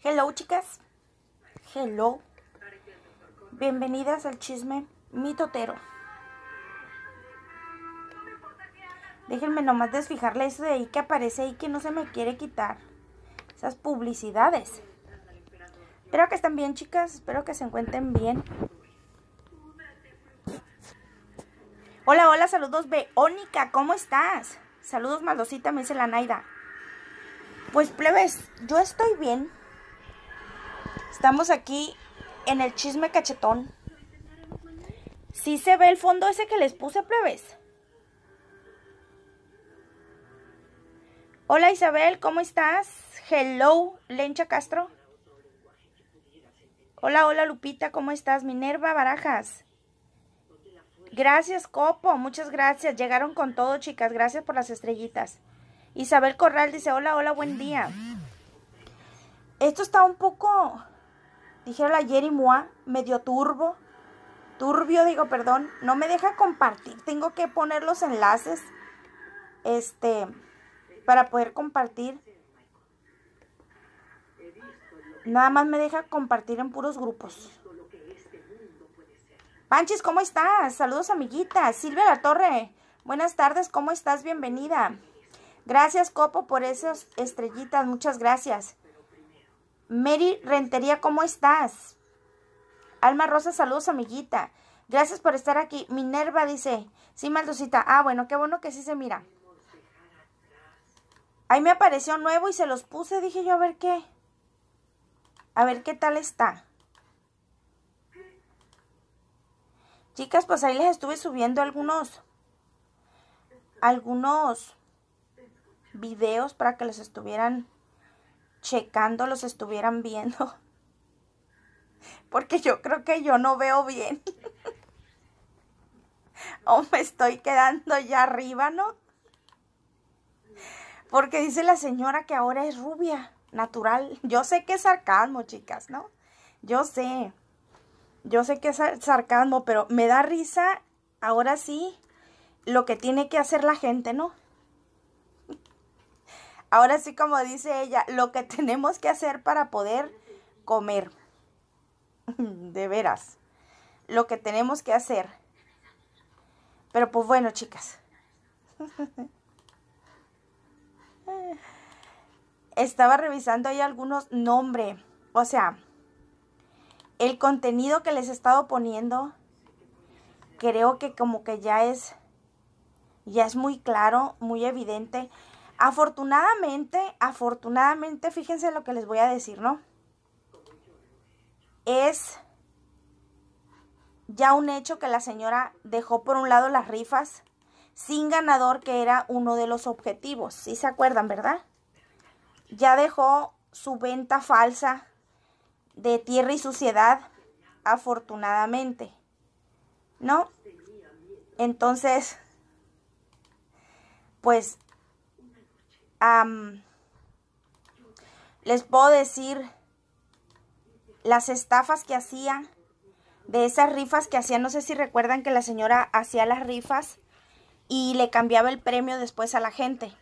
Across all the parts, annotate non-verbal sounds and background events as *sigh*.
Hello, chicas. Hello. Bienvenidas al chisme Mi Totero Déjenme nomás desfijarle eso de ahí que aparece ahí que no se me quiere quitar. Esas publicidades. Espero que estén bien, chicas. Espero que se encuentren bien. Hola, hola, saludos, Beónica. ¿Cómo estás? Saludos, Maldosita, me dice la Naida. Pues plebes, yo estoy bien. Estamos aquí en el chisme cachetón. Sí se ve el fondo ese que les puse, plebes. Hola Isabel, ¿cómo estás? Hello, Lencha Castro. Hola, hola Lupita, ¿cómo estás? Minerva Barajas. Gracias, Copo, muchas gracias. Llegaron con todo, chicas. Gracias por las estrellitas. Isabel Corral dice, hola, hola, buen día. Esto está un poco dijera la Jerry Moa, medio turbo, turbio, digo, perdón, no me deja compartir, tengo que poner los enlaces, este, para poder compartir. Nada más me deja compartir en puros grupos. Panchis, ¿cómo estás? Saludos, amiguita. Silvia La Torre, buenas tardes, ¿cómo estás? Bienvenida. Gracias, Copo, por esas estrellitas, muchas gracias. Mary Rentería, ¿cómo estás? Alma Rosa, saludos, amiguita. Gracias por estar aquí. Minerva dice, sí, Malducita. Ah, bueno, qué bueno que sí se mira. Ahí me apareció nuevo y se los puse. Dije yo, a ver qué. A ver qué tal está. Chicas, pues ahí les estuve subiendo algunos. Algunos videos para que les estuvieran checando los estuvieran viendo. *laughs* Porque yo creo que yo no veo bien. *laughs* o me estoy quedando ya arriba, ¿no? Porque dice la señora que ahora es rubia, natural. Yo sé que es sarcasmo, chicas, ¿no? Yo sé. Yo sé que es sarcasmo, pero me da risa, ahora sí, lo que tiene que hacer la gente, ¿no? Ahora sí, como dice ella, lo que *laughs* tenemos que hacer para poder comer. *laughs* De veras. Lo que tenemos que hacer. Pero pues bueno, chicas. *laughs* Estaba revisando ahí algunos nombres. O sea, el contenido que les he estado poniendo, creo que como que ya es, ya es muy claro, muy evidente. Afortunadamente, afortunadamente, fíjense lo que les voy a decir, ¿no? Es ya un hecho que la señora dejó por un lado las rifas sin ganador, que era uno de los objetivos. ¿Sí se acuerdan, verdad? Ya dejó su venta falsa de tierra y suciedad, afortunadamente. ¿No? Entonces, pues les puedo decir las estafas que hacía, de esas rifas que hacía, no sé si recuerdan que la señora hacía las rifas y le cambiaba el premio después a la gente.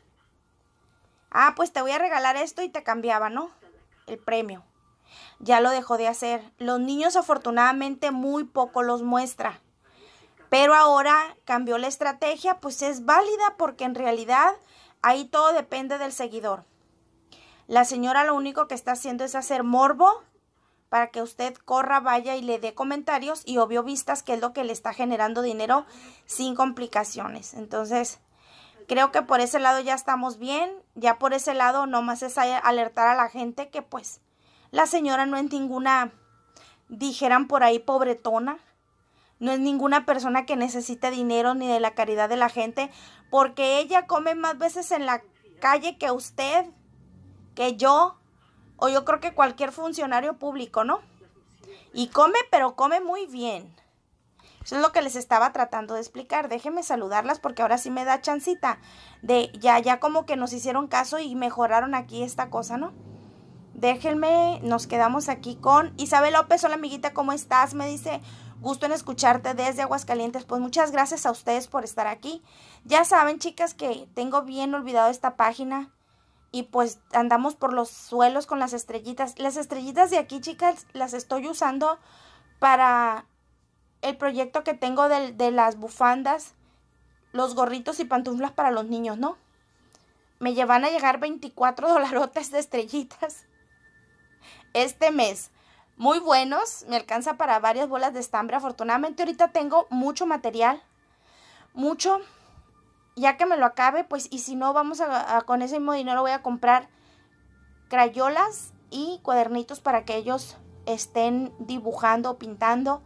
Ah, pues te voy a regalar esto y te cambiaba, ¿no? El premio. Ya lo dejó de hacer. Los niños afortunadamente muy poco los muestra. Pero ahora cambió la estrategia, pues es válida porque en realidad Ahí todo depende del seguidor. La señora lo único que está haciendo es hacer morbo para que usted corra, vaya y le dé comentarios y obvio vistas, que es lo que le está generando dinero sin complicaciones. Entonces, creo que por ese lado ya estamos bien, ya por ese lado nomás es alertar a la gente que pues la señora no es ninguna, dijeran por ahí, pobretona, no es ninguna persona que necesite dinero ni de la caridad de la gente, porque ella come más veces en la calle que usted, que yo, o yo creo que cualquier funcionario público, ¿no? Y come, pero come muy bien. Eso es lo que les estaba tratando de explicar. Déjenme saludarlas porque ahora sí me da chancita de ya, ya como que nos hicieron caso y mejoraron aquí esta cosa, ¿no? Déjenme, nos quedamos aquí con Isabel López. Hola amiguita, ¿cómo estás? Me dice, Gusto en escucharte desde Aguascalientes. Pues muchas gracias a ustedes por estar aquí. Ya saben, chicas, que tengo bien olvidado esta página y pues andamos por los suelos con las estrellitas. Las estrellitas de aquí, chicas, las estoy usando para el proyecto que tengo de, de las bufandas, los gorritos y pantuflas para los niños, ¿no? Me llevan a llegar 24 *laughs* dolarotes de estrellitas este mes muy buenos, me alcanza para varias bolas de estambre. Afortunadamente ahorita tengo mucho material, mucho, ya que me lo acabe, pues y si no, vamos a, con ese mismo dinero voy a comprar crayolas y cuadernitos para que ellos estén dibujando o pintando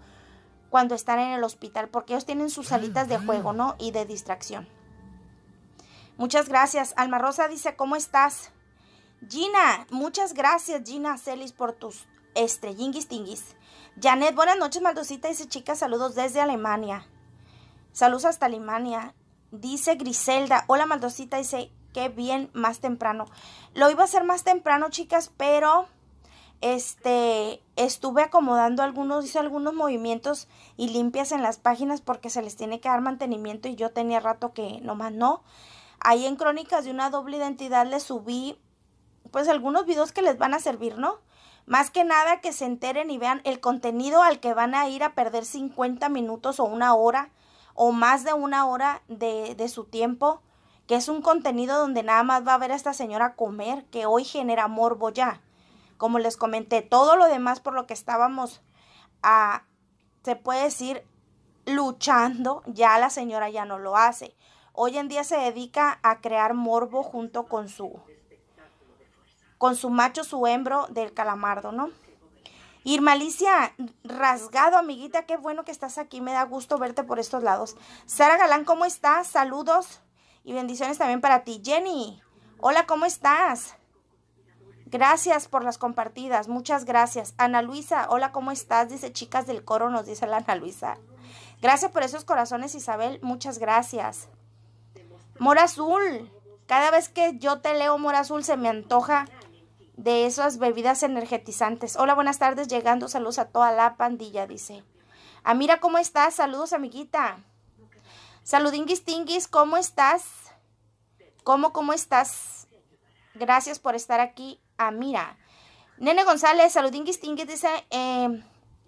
cuando están en el hospital, porque ellos tienen sus salitas de juego, ¿no? Y de distracción. Muchas gracias. Alma Rosa dice, ¿cómo estás? Gina, muchas gracias Gina Celis por tus Estrellinguis Tinguis. Janet, buenas noches, Maldosita. Dice, chicas, saludos desde Alemania. Saludos hasta Alemania. Dice Griselda, hola, Maldosita. Dice, qué bien, más temprano. Lo iba a hacer más temprano, chicas, pero este estuve acomodando algunos hice algunos movimientos y limpias en las páginas porque se les tiene que dar mantenimiento y yo tenía rato que nomás no ahí en crónicas de una doble identidad les subí pues algunos videos que les van a servir no más que nada que se enteren y vean el contenido al que van a ir a perder 50 minutos o una hora o más de una hora de, de su tiempo, que es un contenido donde nada más va a ver a esta señora comer, que hoy genera morbo ya. Como les comenté, todo lo demás por lo que estábamos a, se puede decir, luchando, ya la señora ya no lo hace. Hoy en día se dedica a crear morbo junto con su con su macho, su hembro del calamardo, ¿no? Irmalicia, rasgado, amiguita, qué bueno que estás aquí, me da gusto verte por estos lados. Sara Galán, ¿cómo estás? Saludos y bendiciones también para ti. Jenny, hola, ¿cómo estás? Gracias por las compartidas, muchas gracias. Ana Luisa, hola, ¿cómo estás? Dice chicas del coro, nos dice la Ana Luisa. Gracias por esos corazones, Isabel, muchas gracias. Mora Azul, cada vez que yo te leo Mora Azul se me antoja de esas bebidas energetizantes. Hola, buenas tardes, llegando saludos a toda la pandilla, dice. Amira, ¿cómo estás? Saludos, amiguita. Saludinguis tinguis, ¿cómo estás? ¿Cómo, cómo estás? Gracias por estar aquí, Amira. Nene González, saludinguis tinguis, dice, em,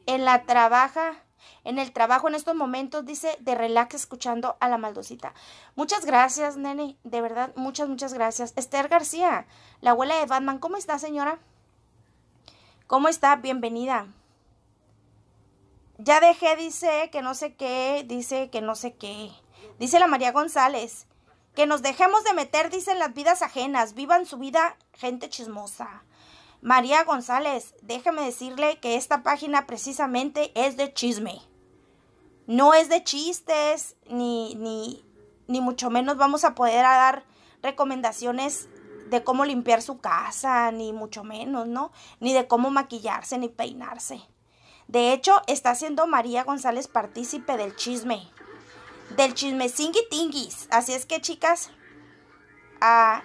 en la trabaja en el trabajo en estos momentos, dice, de relax escuchando a la maldosita. Muchas gracias, nene, de verdad, muchas, muchas gracias. Esther García, la abuela de Batman, ¿cómo está, señora? ¿Cómo está? Bienvenida. Ya dejé, dice, que no sé qué, dice, que no sé qué. Dice la María González, que nos dejemos de meter, dicen las vidas ajenas, vivan su vida gente chismosa. María González, déjeme decirle que esta página precisamente es de chisme. No es de chistes, ni, ni, mucho menos vamos a poder dar recomendaciones de cómo limpiar su casa, ni mucho menos, ¿no? Ni de cómo maquillarse, ni peinarse. De hecho, está haciendo María González partícipe del chisme. Del chisme Así es que, chicas, a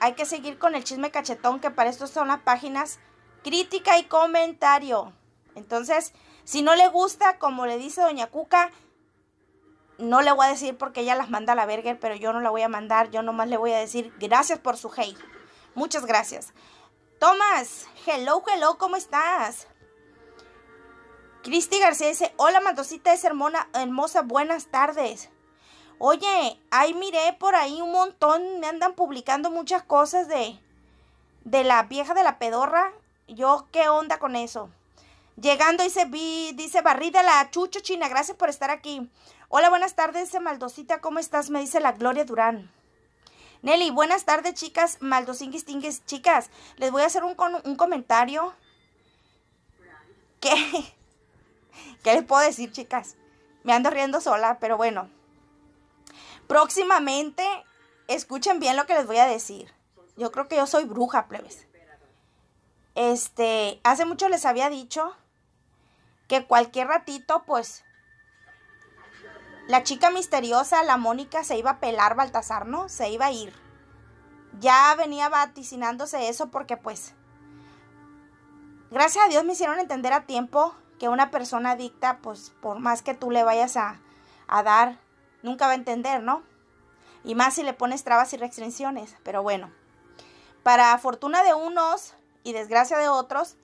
hay que seguir con el chisme cachetón, que para esto son las páginas crítica y comentario. Entonces, si no le gusta, como le dice Doña Cuca, no le voy a decir porque ella las manda a la verga, pero yo no la voy a mandar, yo nomás le voy a decir gracias por su hate. Muchas gracias. Tomás, hello, hello, ¿cómo estás? Cristi García dice, hola Mandosita es hermona, hermosa, buenas tardes. Oye, ahí miré por ahí un montón, me andan publicando muchas cosas de, de la vieja de la pedorra. Yo, ¿qué onda con eso? Llegando dice, vi, dice, barrida la Chucho China, gracias por estar aquí. Hola, buenas tardes, Maldosita, ¿cómo estás? Me dice la Gloria Durán. Nelly, buenas tardes, chicas, Maldosinguis chicas, les voy a hacer un, un comentario. ¿Qué? *laughs* ¿Qué les puedo decir, chicas? Me ando riendo sola, pero bueno. Próximamente, escuchen bien lo que les voy a decir. Yo creo que yo soy bruja, plebes. Este, hace mucho les había dicho que cualquier ratito, pues, la chica misteriosa, la Mónica, se iba a pelar Baltasar, ¿no? Se iba a ir. Ya venía vaticinándose eso porque, pues, gracias a Dios me hicieron entender a tiempo que una persona adicta, pues, por más que tú le vayas a, a dar nunca va a entender, ¿no? Y más si le pones trabas y restricciones, pero bueno. Para fortuna de unos y desgracia de otros,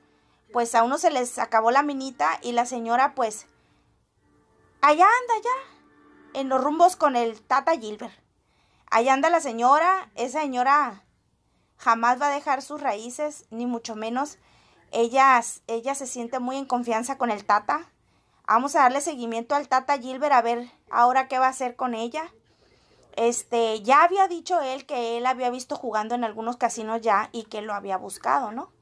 pues a uno se les acabó la minita y la señora pues allá anda ya, en los rumbos con el tata Gilbert. Allá anda la señora, esa señora jamás va a dejar sus raíces, ni mucho menos. Ella, ella se siente muy en confianza con el tata Vamos a darle seguimiento al Tata Gilbert a ver ahora qué va a hacer con ella. Este, ya había dicho él que él había visto jugando en algunos casinos ya y que lo había buscado, ¿no?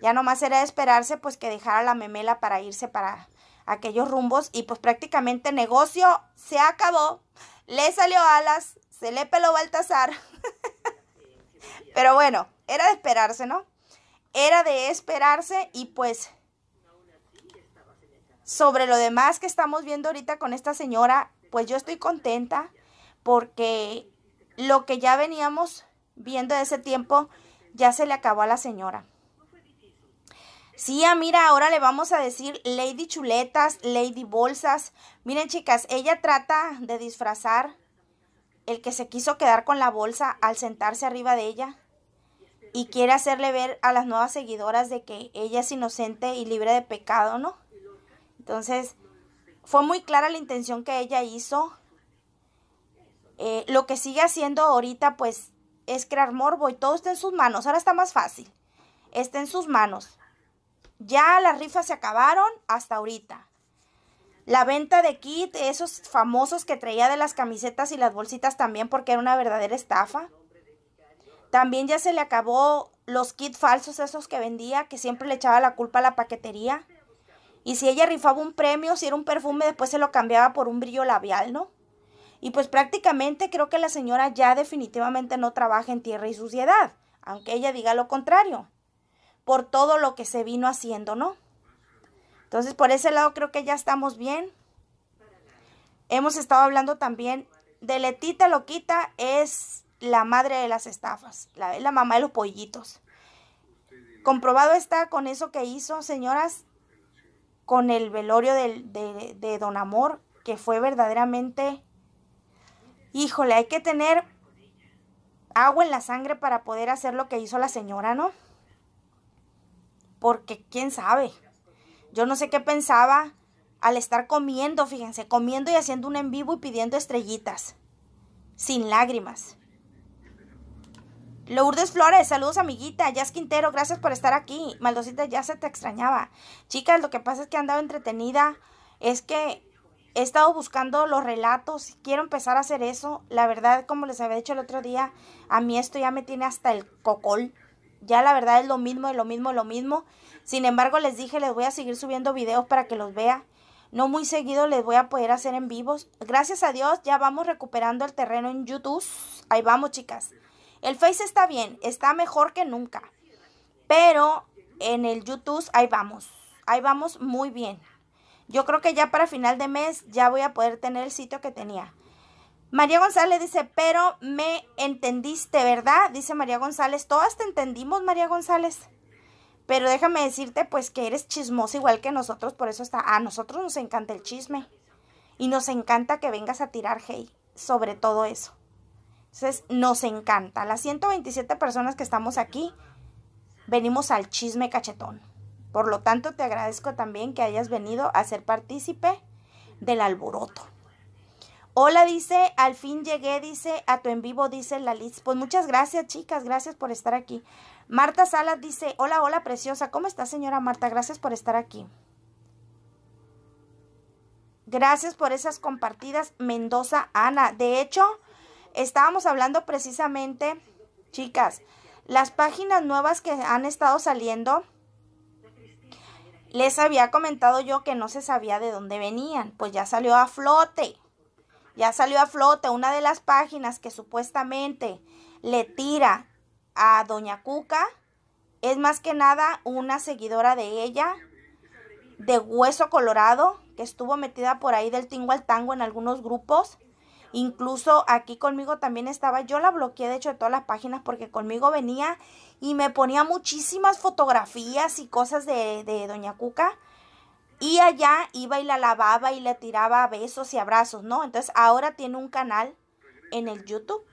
Ya nomás era de esperarse pues que dejara la memela para irse para aquellos rumbos y pues prácticamente negocio se acabó, le salió alas, se le peló Baltasar. *laughs* Pero bueno, era de esperarse, ¿no? Era de esperarse y pues sobre lo demás que estamos viendo ahorita con esta señora, pues yo estoy contenta porque lo que ya veníamos viendo de ese tiempo ya se le acabó a la señora. Sí, ah, mira, ahora le vamos a decir Lady Chuletas, Lady Bolsas. Miren, chicas, ella trata de disfrazar el que se quiso quedar con la bolsa al sentarse arriba de ella y quiere hacerle ver a las nuevas seguidoras de que ella es inocente y libre de pecado, ¿no? Entonces, fue muy clara la intención que ella hizo. Eh, lo que sigue haciendo ahorita, pues, es crear morbo y todo está en sus manos. Ahora está más fácil. Está en sus manos. Ya las rifas se acabaron hasta ahorita. La venta de kit, esos famosos que traía de las camisetas y las bolsitas también porque era una verdadera estafa. También ya se le acabó los kits falsos esos que vendía, que siempre le echaba la culpa a la paquetería. Y si ella rifaba un premio, si era un perfume, después se lo cambiaba por un brillo labial, ¿no? Y pues prácticamente creo que la señora ya definitivamente no trabaja en tierra y suciedad, aunque ella diga lo contrario, por todo lo que se vino haciendo, ¿no? Entonces por ese lado creo que ya estamos bien. Hemos estado hablando también de Letita Loquita, es la madre de las estafas, la, la mamá de los pollitos. Comprobado está con eso que hizo, señoras, con el velorio de, Don Amor, que fue verdaderamente, híjole, hay que tener agua en la sangre para poder hacer lo que hizo la señora, ¿no? Porque quién sabe. Yo no sé qué pensaba al estar comiendo, fíjense, comiendo y haciendo un en vivo y pidiendo estrellitas, sin lágrimas. Lourdes Flores, saludos amiguita. es Quintero, gracias por estar aquí. Maldosita, ya se te extrañaba. Chicas, lo que pasa es que he andado entretenida. Es que he estado buscando los relatos. Quiero empezar a hacer eso. La verdad, como les había dicho el otro día, a mí esto ya me tiene hasta el cocol. Ya la verdad es lo mismo, es lo mismo, lo mismo. Sin embargo, les dije, les voy a seguir subiendo videos para que los vea. No muy seguido les voy a poder hacer en vivos. Gracias a Dios, ya vamos recuperando el terreno en YouTube. Ahí vamos, chicas. El Face está bien, está mejor que nunca. Pero en el YouTube ahí vamos. Ahí vamos muy bien. Yo creo que ya para final de mes ya voy a poder tener el sitio que tenía. María González dice, pero me entendiste, ¿verdad? Dice María González, todas te entendimos, María González. Pero déjame decirte, pues, que eres chismosa igual que nosotros, por eso está, a nosotros nos encanta el chisme. Y nos encanta que vengas a tirar hey sobre todo eso. Entonces, nos encanta. Las 127 personas que estamos aquí, venimos al chisme cachetón. Por lo tanto, te agradezco también que hayas venido a ser partícipe del alboroto. Hola, dice, al fin llegué, dice, a tu en vivo, dice la Liz. Pues muchas gracias, chicas, gracias por estar aquí. Marta Salas dice, hola, hola, preciosa, ¿cómo está, señora Marta? Gracias por estar aquí. Gracias por esas compartidas, Mendoza Ana. De hecho, Estábamos hablando precisamente, chicas, las páginas nuevas que han estado saliendo, les había comentado yo que no se sabía de dónde venían, pues ya salió a flote, ya salió a flote una de las páginas que supuestamente le tira a Doña Cuca, es más que nada una seguidora de ella, de Hueso Colorado, que estuvo metida por ahí del tingo al tango en algunos grupos. Incluso aquí conmigo también estaba, yo la bloqueé de hecho de todas las páginas porque conmigo venía y me ponía muchísimas fotografías y cosas de, Doña Cuca. Y allá iba y la lavaba y le tiraba besos y abrazos, ¿no? Entonces ahora tiene un canal en el YouTube.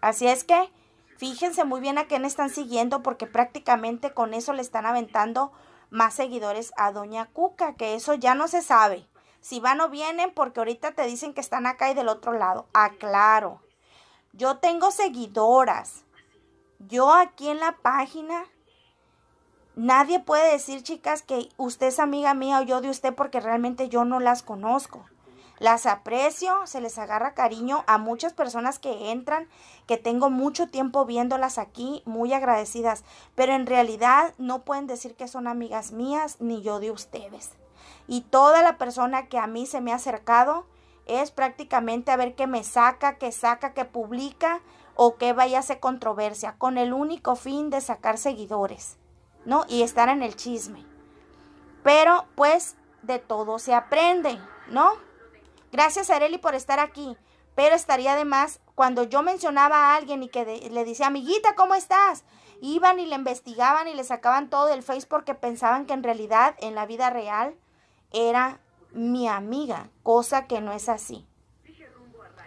Así es que fíjense muy bien a quién están siguiendo porque prácticamente con eso le están aventando más seguidores a Doña Cuca, que eso ya no se sabe. Si van o vienen, porque ahorita te dicen que están acá y del otro lado. Aclaro. Ah, yo tengo seguidoras. Yo aquí en la página Nadie puede decir, chicas, que usted es amiga mía o yo de usted porque realmente yo no las conozco. Las aprecio, se les agarra cariño a muchas personas que entran, que tengo mucho tiempo viéndolas aquí, muy agradecidas, pero en realidad no pueden decir que son amigas mías ni yo de ustedes. Y toda la persona que a mí se me ha acercado es prácticamente a ver qué me saca, qué saca, qué publica o qué vaya a hacer controversia, con el único fin de sacar seguidores, ¿no? Y estar en el chisme. Pero pues de todo se aprende, ¿no? Gracias Areli por estar aquí, pero estaría de más cuando yo mencionaba a alguien y que le decía, amiguita, ¿cómo estás? Iban y le investigaban y le sacaban todo del Face porque pensaban que en realidad, en la vida real, era mi amiga, cosa que no es así.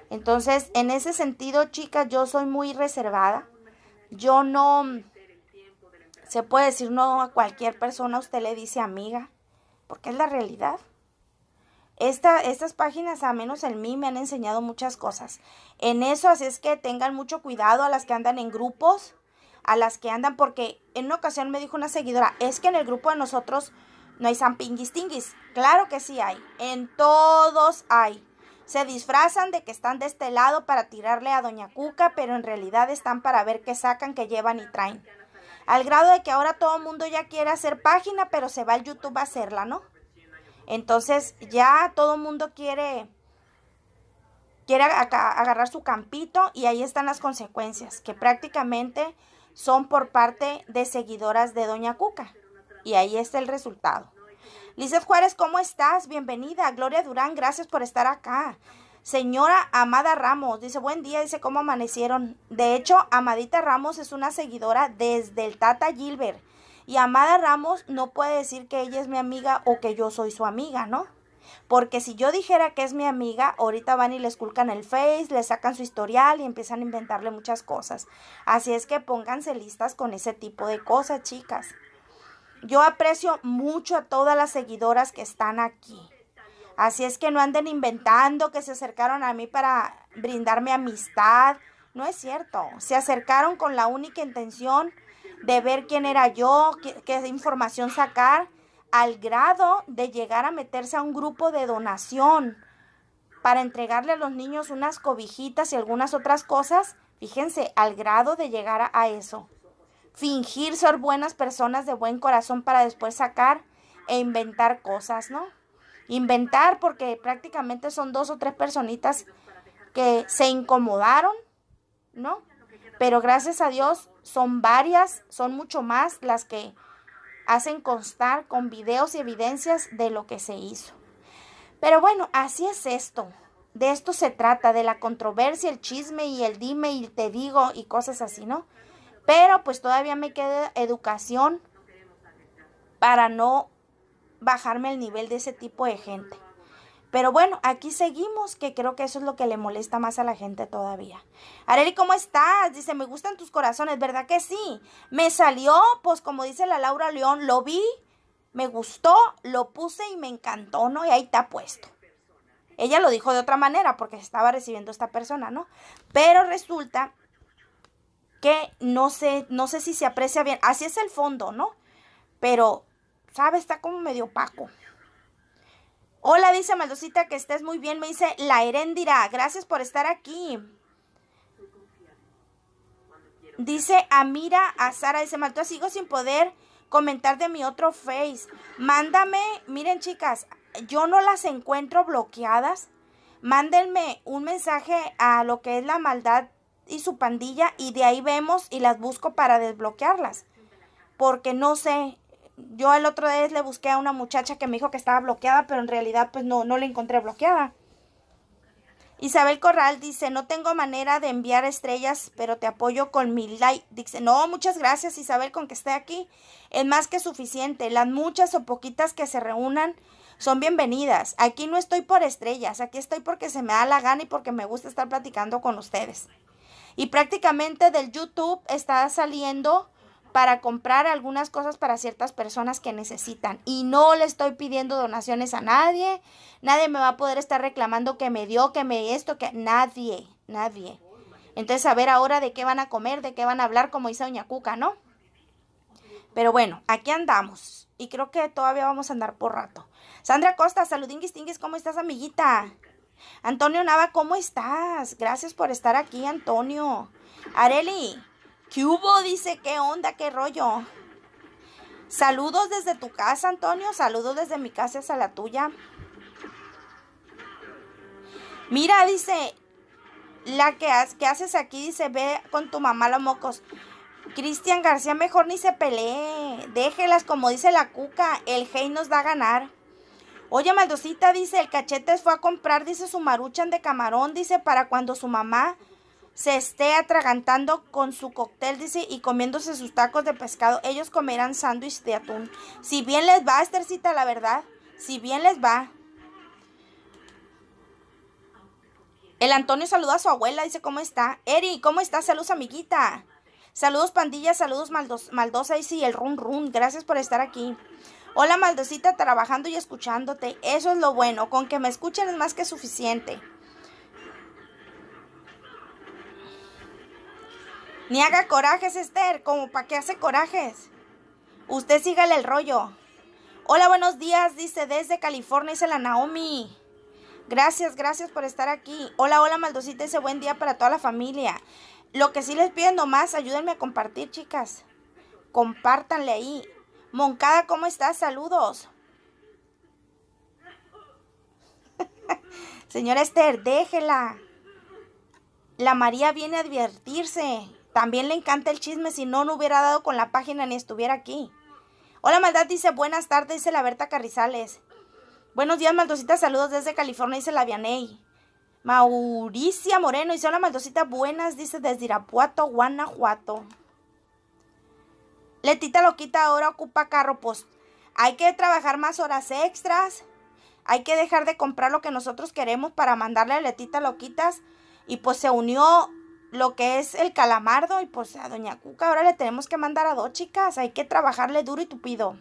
Entonces, en ese sentido, chicas, yo soy muy reservada. Yo no, se puede decir no a cualquier persona, usted le dice amiga, porque es la realidad. Esta, estas páginas, a menos en mí, me han enseñado muchas cosas. En eso, así es que tengan mucho cuidado a las que andan en grupos, a las que andan, porque en una ocasión me dijo una seguidora, es que en el grupo de nosotros no hay zampinguistinguis. Claro que sí hay. En todos hay. Se disfrazan de que están de este lado para tirarle a Doña Cuca, pero en realidad están para ver qué sacan, qué llevan y traen. Al grado de que ahora todo el mundo ya quiere hacer página, pero se va al YouTube a hacerla, ¿no? Entonces ya todo el mundo quiere quiere agarrar su campito y ahí están las consecuencias, que prácticamente son por parte de seguidoras de Doña Cuca. Y ahí está el resultado. Lizeth Juárez, ¿cómo estás? Bienvenida. Gloria Durán, gracias por estar acá. Señora Amada Ramos, dice, buen día, dice, ¿cómo amanecieron? De hecho, Amadita Ramos es una seguidora desde el Tata Gilbert. Y Amada Ramos no puede decir que ella es mi amiga o que yo soy su amiga, ¿no? Porque si yo dijera que es mi amiga, ahorita van y le esculcan el Face, le sacan su historial y empiezan a inventarle muchas cosas. Así es que pónganse listas con ese tipo de cosas, chicas. Yo aprecio mucho a todas las seguidoras que están aquí. Así es que no anden inventando que se acercaron a mí para brindarme amistad. No es cierto. Se acercaron con la única intención de ver quién era yo, qué, información sacar, al grado de llegar a meterse a un grupo de donación para entregarle a los niños unas cobijitas y algunas otras cosas. Fíjense, al grado de llegar a eso fingir ser buenas personas de buen corazón para después sacar e inventar cosas, ¿no? Inventar porque prácticamente son dos o tres personitas que se incomodaron, ¿no? Pero gracias a Dios son varias, son mucho más las que hacen constar con videos y evidencias de lo que se hizo. Pero bueno, así es esto. De esto se trata, de la controversia, el chisme y el dime y te digo y cosas así, ¿no? Pero pues todavía me queda educación para no bajarme el nivel de ese tipo de gente. Pero bueno, aquí seguimos, que creo que eso es lo que le molesta más a la gente todavía. Areli, ¿cómo estás? Dice, me gustan tus corazones, ¿verdad que sí? Me salió, pues como dice la Laura León, lo vi, me gustó, lo puse y me encantó, ¿no? Y ahí está puesto. Ella lo dijo de otra manera porque estaba recibiendo esta persona, ¿no? Pero resulta que no sé, no sé si se aprecia bien. Así es el fondo, ¿no? Pero, ¿sabe? Está como medio opaco. Hola, dice Maldosita, que estés muy bien. Me dice la Herendira. Gracias por estar aquí. Dice Amira a Sara, dice Maldosita, sigo sin poder comentar de mi otro face. Mándame, miren chicas, yo no las encuentro bloqueadas. Mándenme un mensaje a lo que es la maldad y su pandilla y de ahí vemos y las busco para desbloquearlas. Porque no sé, yo el otro día le busqué a una muchacha que me dijo que estaba bloqueada, pero en realidad pues no, no la encontré bloqueada. Isabel Corral dice, no tengo manera de enviar estrellas, pero te apoyo con mi like. Dice, no, muchas gracias Isabel con que esté aquí. Es más que suficiente. Las muchas o poquitas que se reúnan son bienvenidas. Aquí no estoy por estrellas, aquí estoy porque se me da la gana y porque me gusta estar platicando con ustedes. Y prácticamente del YouTube está saliendo para comprar algunas cosas para ciertas personas que necesitan. Y no le estoy pidiendo donaciones a nadie. Nadie me va a poder estar reclamando que me dio, que me esto, que nadie, nadie. Entonces, a ver ahora de qué van a comer, de qué van a hablar, como dice Doña Cuca, ¿no? Pero bueno, aquí andamos. Y creo que todavía vamos a andar por rato. Sandra Costa, saludín, tingis ¿cómo estás, amiguita? Antonio Nava, ¿cómo estás? Gracias por estar aquí, Antonio. Areli, ¿qué hubo? Dice, ¿qué onda? ¿Qué rollo? Saludos desde tu casa, Antonio. Saludos desde mi casa hasta la tuya. Mira, dice, la que, que haces aquí, dice, ve con tu mamá los mocos. Cristian García, mejor ni se pelee. Déjelas, como dice la cuca, el hey nos da a ganar. Oye, Maldosita, dice, el cachetes fue a comprar, dice, su maruchan de camarón, dice, para cuando su mamá se esté atragantando con su cóctel, dice, y comiéndose sus tacos de pescado, ellos comerán sándwich de atún. Si bien les va, Estercita, la verdad, si bien les va. El Antonio saluda a su abuela, dice, ¿cómo está? Eri, ¿cómo está? Saludos, amiguita. Saludos, pandilla, saludos, maldosa, dice, sí, el run run. Gracias por estar aquí. Hola maldosita trabajando y escuchándote. Eso es lo bueno. Con que me escuchen es más que suficiente. Ni haga corajes, Esther. Como para qué hace corajes. Usted sígale el rollo. Hola, buenos días, dice desde California, dice la Naomi. Gracias, gracias por estar aquí. Hola, hola, maldosita, ese buen día para toda la familia. Lo que sí les pido nomás, ayúdenme a compartir, chicas. Compártanle ahí. Moncada, ¿cómo estás? Saludos. *laughs* Señora Esther, déjela. La María viene a advertirse. También le encanta el chisme, si no, no hubiera dado con la página ni estuviera aquí. Hola Maldad dice, buenas tardes, dice la Berta Carrizales. Buenos días Maldosita, saludos desde California, dice la Vianey. Mauricia Moreno dice, hola Maldosita, buenas, dice desde Irapuato, Guanajuato. Letita Loquita ahora ocupa carro, pues hay que trabajar más horas extras, hay que dejar de comprar lo que nosotros queremos para mandarle a Letita Loquitas. Y pues se unió lo que es el calamardo y pues a Doña Cuca ahora le tenemos que mandar a dos chicas, hay que trabajarle duro y tupido.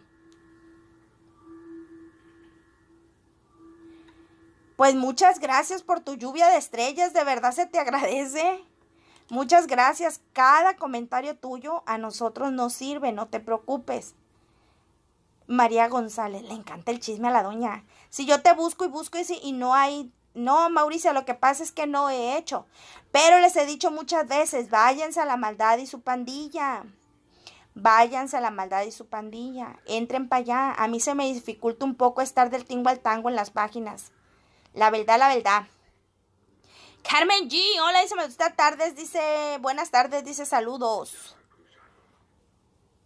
Pues muchas gracias por tu lluvia de estrellas, de verdad se te agradece. Muchas gracias. Cada comentario tuyo a nosotros nos sirve, no te preocupes. María González, le encanta el chisme a la doña. Si yo te busco y busco y, si, y no hay... No, Mauricio, lo que pasa es que no he hecho. Pero les he dicho muchas veces, váyanse a la maldad y su pandilla. Váyanse a la maldad y su pandilla. Entren para allá. A mí se me dificulta un poco estar del tingo al tango en las páginas. La verdad, la verdad. Carmen G, hola, dice, me gusta tardes, dice, buenas tardes, dice, saludos.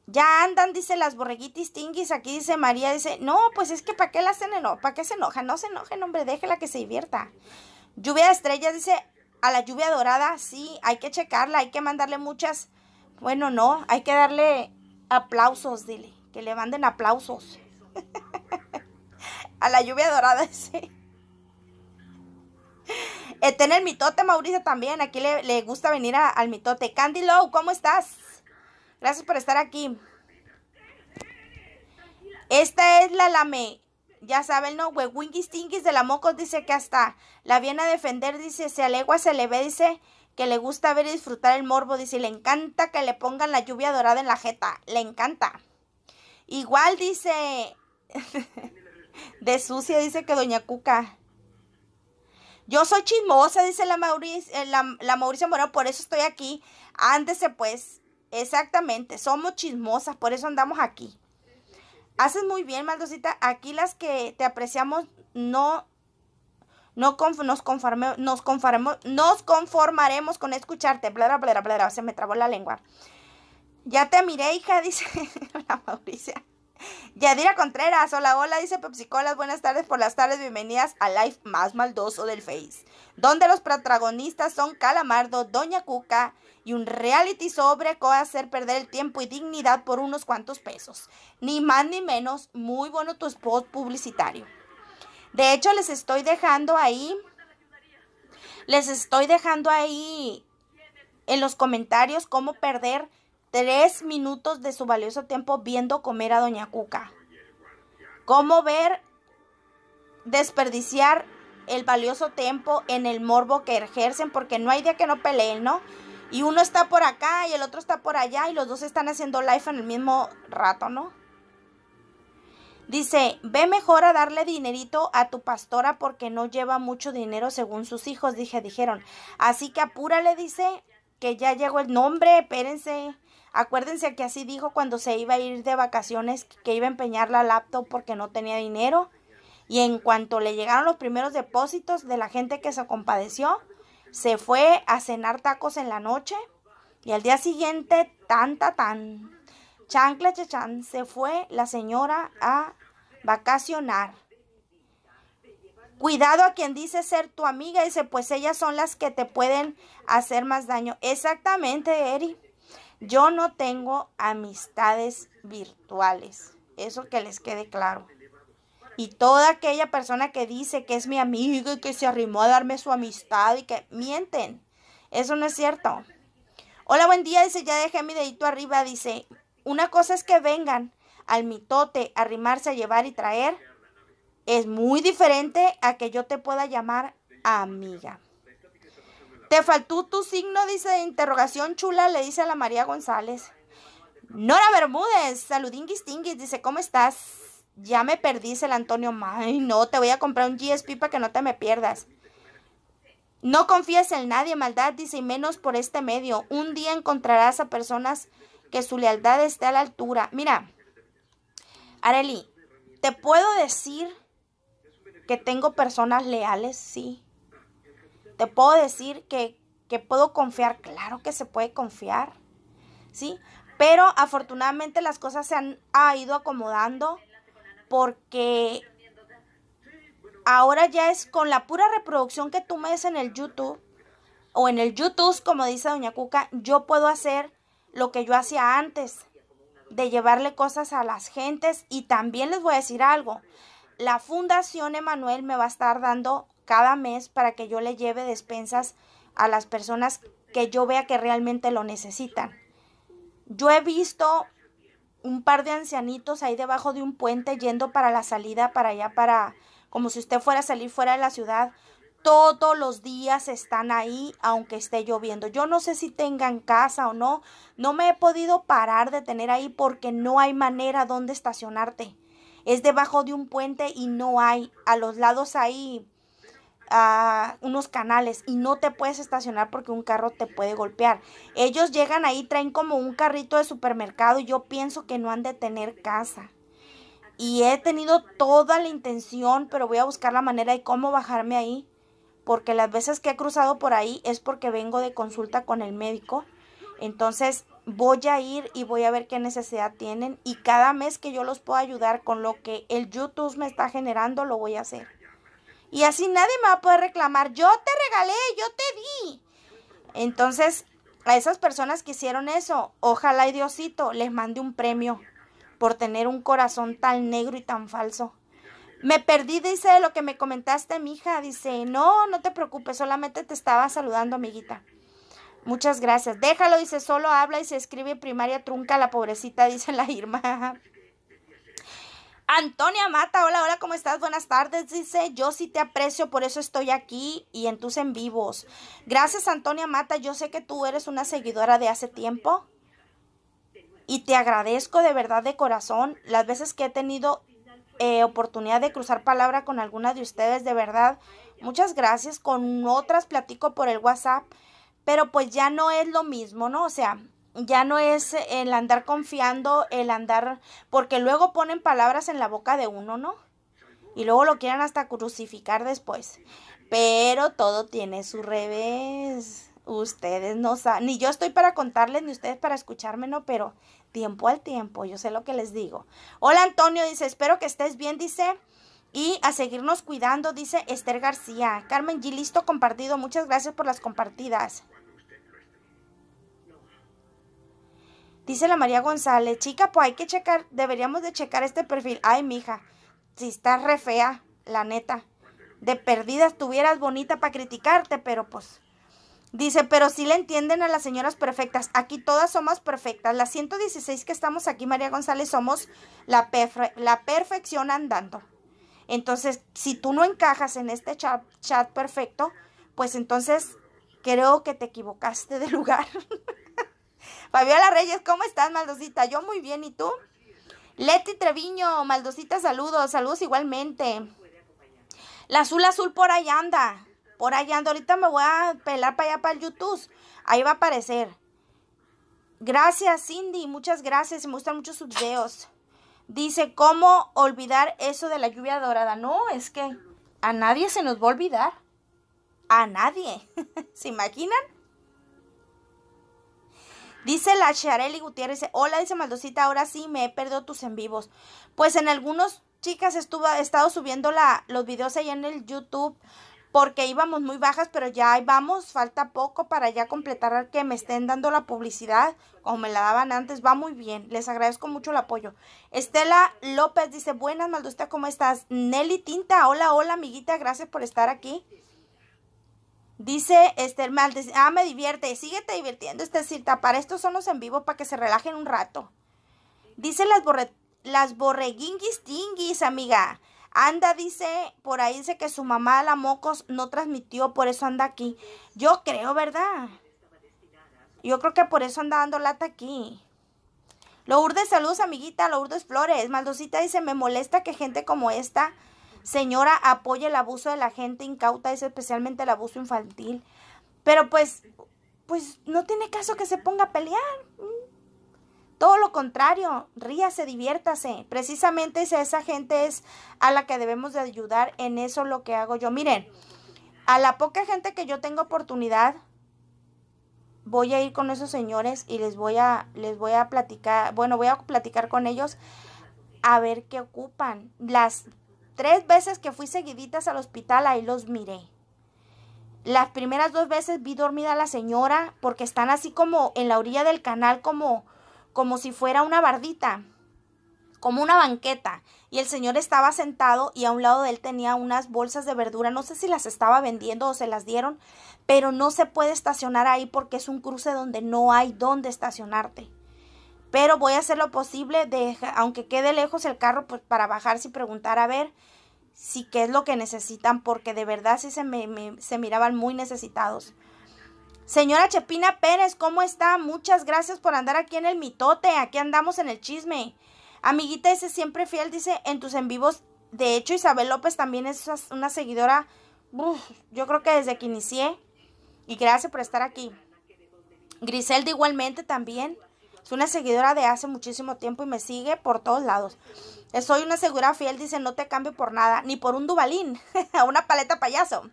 Ya andan, dice, las borreguitis tinguis, aquí dice María, dice, no, pues es que ¿para qué las no, ¿Para qué se enoja, No se enojen, hombre, déjela que se divierta. Lluvia de estrellas, dice, a la lluvia dorada, sí, hay que checarla, hay que mandarle muchas, bueno, no, hay que darle aplausos, dile, que le manden aplausos. *laughs* a la lluvia dorada, dice. *laughs* Eh, Tiene el mitote, Mauricio, también. Aquí le, le gusta venir al mitote. Candy Low, ¿cómo estás? Gracias por estar aquí. Esta es la lame. Ya saben, ¿no? wingy tingis de la Mocos dice que hasta la viene a defender. Dice, se alegua, se le ve, dice que le gusta ver y disfrutar el morbo. Dice, le encanta que le pongan la lluvia dorada en la jeta. Le encanta. Igual dice, *laughs* de sucia dice que Doña Cuca. Yo soy chismosa, dice la, Mauricia eh, la, Moreno, por eso estoy aquí. Ándese pues, exactamente, somos chismosas, por eso andamos aquí. Haces muy bien, Maldosita. Aquí las que te apreciamos no, no nos, nos, nos conformaremos con escucharte. Bla, bla, bla, se me trabó la lengua. Ya te miré, hija, *laughs* dice la Mauricia. *laughs* Yadira Contreras, hola, hola, dice Pepsicolas, buenas tardes por las tardes, bienvenidas a Live más maldoso del Face, donde los protagonistas son Calamardo, Doña Cuca y un reality sobre cómo hacer perder el tiempo y dignidad por unos cuantos pesos. Ni más ni menos, muy bueno tu spot publicitario. De hecho, les estoy dejando ahí, les estoy dejando ahí en los comentarios cómo perder tres minutos de su valioso tiempo viendo comer a Doña Cuca. ¿Cómo ver desperdiciar el valioso tiempo en el morbo que ejercen? Porque no hay día que no peleen, ¿no? Y uno está por acá y el otro está por allá y los dos están haciendo live en el mismo rato, ¿no? Dice, ve mejor a darle dinerito a tu pastora porque no lleva mucho dinero según sus hijos, dije, dijeron. Así que apúrale, dice, que ya llegó el nombre, espérense. Acuérdense que así dijo cuando se iba a ir de vacaciones que iba a empeñar la laptop porque no tenía dinero. Y en cuanto le llegaron los primeros depósitos de la gente que se compadeció, se fue a cenar tacos en la noche. Y al día siguiente, tan, tan, tan, chancla, chan, se fue la señora a vacacionar. Cuidado a quien dice ser tu amiga, dice, pues ellas son las que te pueden hacer más daño. Exactamente, Eri. Yo no tengo amistades virtuales, eso que les quede claro. Y toda aquella persona que dice que es mi amigo y que se arrimó a darme su amistad y que mienten, eso no es cierto. Hola, buen día, dice, ya dejé mi dedito arriba, dice, una cosa es que vengan al mitote, arrimarse a llevar y traer, es muy diferente a que yo te pueda llamar amiga. Te faltó tu signo, dice, de interrogación chula, le dice a la María González. Nora Bermúdez, Saludín tinguis, dice, ¿cómo estás? Ya me perdí, dice el Antonio. Ay, no, te voy a comprar un GSP para que no te me pierdas. No confíes en nadie, maldad, dice, y menos por este medio. Un día encontrarás a personas que su lealtad esté a la altura. Mira, Areli, te puedo decir que tengo personas leales, sí. Te puedo decir que, puedo confiar, claro que se puede confiar, ¿sí? Pero afortunadamente las cosas se han ido acomodando porque ahora ya es con la pura reproducción que tú me des en el YouTube o en el YouTube, como dice Doña Cuca, yo puedo hacer lo que yo hacía antes de llevarle cosas a las gentes y también les voy a decir algo. La Fundación Emanuel me va a estar dando cada mes para que yo le lleve despensas a las personas que yo vea que realmente lo necesitan. Yo he visto un par de ancianitos ahí debajo de un puente yendo para la salida, para allá, para como si usted fuera a salir fuera de la ciudad. Todos los días están ahí, aunque esté lloviendo. Yo no sé si tengan casa o no. No me he podido parar de tener ahí porque no hay manera donde estacionarte. Es debajo de un puente y no hay. A los lados ahí a unos canales y no te puedes estacionar porque un carro te puede golpear. Ellos llegan ahí, traen como un carrito de supermercado y yo pienso que no han de tener casa. Y he tenido toda la intención, pero voy a buscar la manera de cómo bajarme ahí, porque las veces que he cruzado por ahí es porque vengo de consulta con el médico. Entonces voy a ir y voy a ver qué necesidad tienen y cada mes que yo los pueda ayudar con lo que el YouTube me está generando, lo voy a hacer. Y así nadie me va a poder reclamar. Yo te regalé, yo te di. Entonces, a esas personas que hicieron eso, ojalá y Diosito les mande un premio por tener un corazón tan negro y tan falso. Me perdí, dice, lo que me comentaste, mi hija. Dice, no, no te preocupes, solamente te estaba saludando, amiguita. Muchas gracias. Déjalo, dice, solo habla y se escribe primaria trunca, la pobrecita, *laughs* dice la Irma. Antonia Mata, hola, hola, ¿cómo estás? Buenas tardes, dice, yo sí te aprecio, por eso estoy aquí y en tus en vivos. Gracias, Antonia Mata, yo sé que tú eres una seguidora de hace tiempo y te agradezco de verdad de corazón las veces que he tenido eh, oportunidad de cruzar palabra con alguna de ustedes, de verdad. Muchas gracias, con otras platico por el WhatsApp, pero pues ya no es lo mismo, ¿no? O sea, ya no es el andar confiando, el andar, porque luego ponen palabras en la boca de uno, ¿no? Y luego lo quieren hasta crucificar después. Pero todo tiene su revés. Ustedes no saben, ni yo estoy para contarles, ni ustedes para escucharme, no, pero tiempo al tiempo, yo sé lo que les digo. Hola Antonio, dice, espero que estés bien, dice. Y a seguirnos cuidando, dice Esther García. Carmen G, listo compartido. Muchas gracias por las compartidas. Dice la María González, chica, pues hay que checar, deberíamos de checar este perfil. Ay, mija, si estás re fea, la neta. De perdida estuvieras bonita para criticarte, pero pues... Dice, pero si sí le entienden a las señoras perfectas. Aquí todas somos perfectas. Las 116 que estamos aquí, María González, somos la, la perfección andando. Entonces, si tú no encajas en este chat, chat perfecto, pues entonces creo que te equivocaste de lugar. *laughs* Fabiola Reyes, ¿cómo estás, Maldosita? Yo muy bien, ¿y tú? Leti Treviño, Maldosita, saludos, saludos igualmente. La azul azul por allá anda. Por ahí anda. Ahorita me voy a pelar para allá para el YouTube. Ahí va a aparecer. Gracias, Cindy. Muchas gracias. Me gustan mucho sus videos. Dice, ¿cómo olvidar eso de la lluvia dorada? No, es que a nadie se nos va a olvidar. A nadie. *laughs* ¿Se imaginan? Dice la Shareli Gutiérrez, hola, dice Maldosita, ahora sí me he perdido tus en vivos. Pues en algunos, chicas, estuvo, he estado subiendo la, los videos ahí en el YouTube porque íbamos muy bajas, pero ya ahí vamos, falta poco para ya completar que me estén dando la publicidad como me la daban antes, va muy bien, les agradezco mucho el apoyo. Estela López dice, buenas Maldosita, ¿cómo estás? Nelly Tinta, hola, hola amiguita, gracias por estar aquí. Dice Esther Maldes, ah, me divierte, síguete divirtiendo, Esthercita, para estos sonos en vivo, para que se relajen un rato. Dice las, borre, las borreguinguis tinguis, amiga. Anda, dice, por ahí dice que su mamá, la mocos, no transmitió, por eso anda aquí. Yo creo, ¿verdad? Yo creo que por eso anda dando lata aquí. Lourdes, saludos, amiguita. lo Lourdes Flores. Maldosita dice, me molesta que gente como esta Señora, apoya el abuso de la gente incauta, es especialmente el abuso infantil. Pero pues, pues no tiene caso que se ponga a pelear. Todo lo contrario, ríase, diviértase. Precisamente si esa gente es a la que debemos de ayudar. En eso lo que hago yo. Miren, a la poca gente que yo tengo oportunidad, voy a ir con esos señores y les voy a, les voy a platicar, bueno, voy a platicar con ellos a ver qué ocupan. Las Tres veces que fui seguiditas al hospital, ahí los miré. Las primeras dos veces vi dormida a la señora porque están así como en la orilla del canal como como si fuera una bardita, como una banqueta, y el señor estaba sentado y a un lado de él tenía unas bolsas de verdura, no sé si las estaba vendiendo o se las dieron, pero no se puede estacionar ahí porque es un cruce donde no hay dónde estacionarte pero voy a hacer lo posible, de, aunque quede lejos el carro, pues para bajar y preguntar a ver si qué es lo que necesitan, porque de verdad sí se, me, se miraban muy necesitados. Señora Chepina Pérez, ¿cómo está? Muchas gracias por andar aquí en el mitote, aquí andamos en el chisme. Amiguita ese siempre fiel, dice, en tus en vivos. De hecho, Isabel López también es una seguidora, yo creo que desde que inicié. Y gracias por estar aquí. Griselda igualmente también. Soy una seguidora de hace muchísimo tiempo y me sigue por todos lados. Soy una segura fiel, dice, no te cambio por nada, ni por un dubalín, *laughs* una paleta payaso.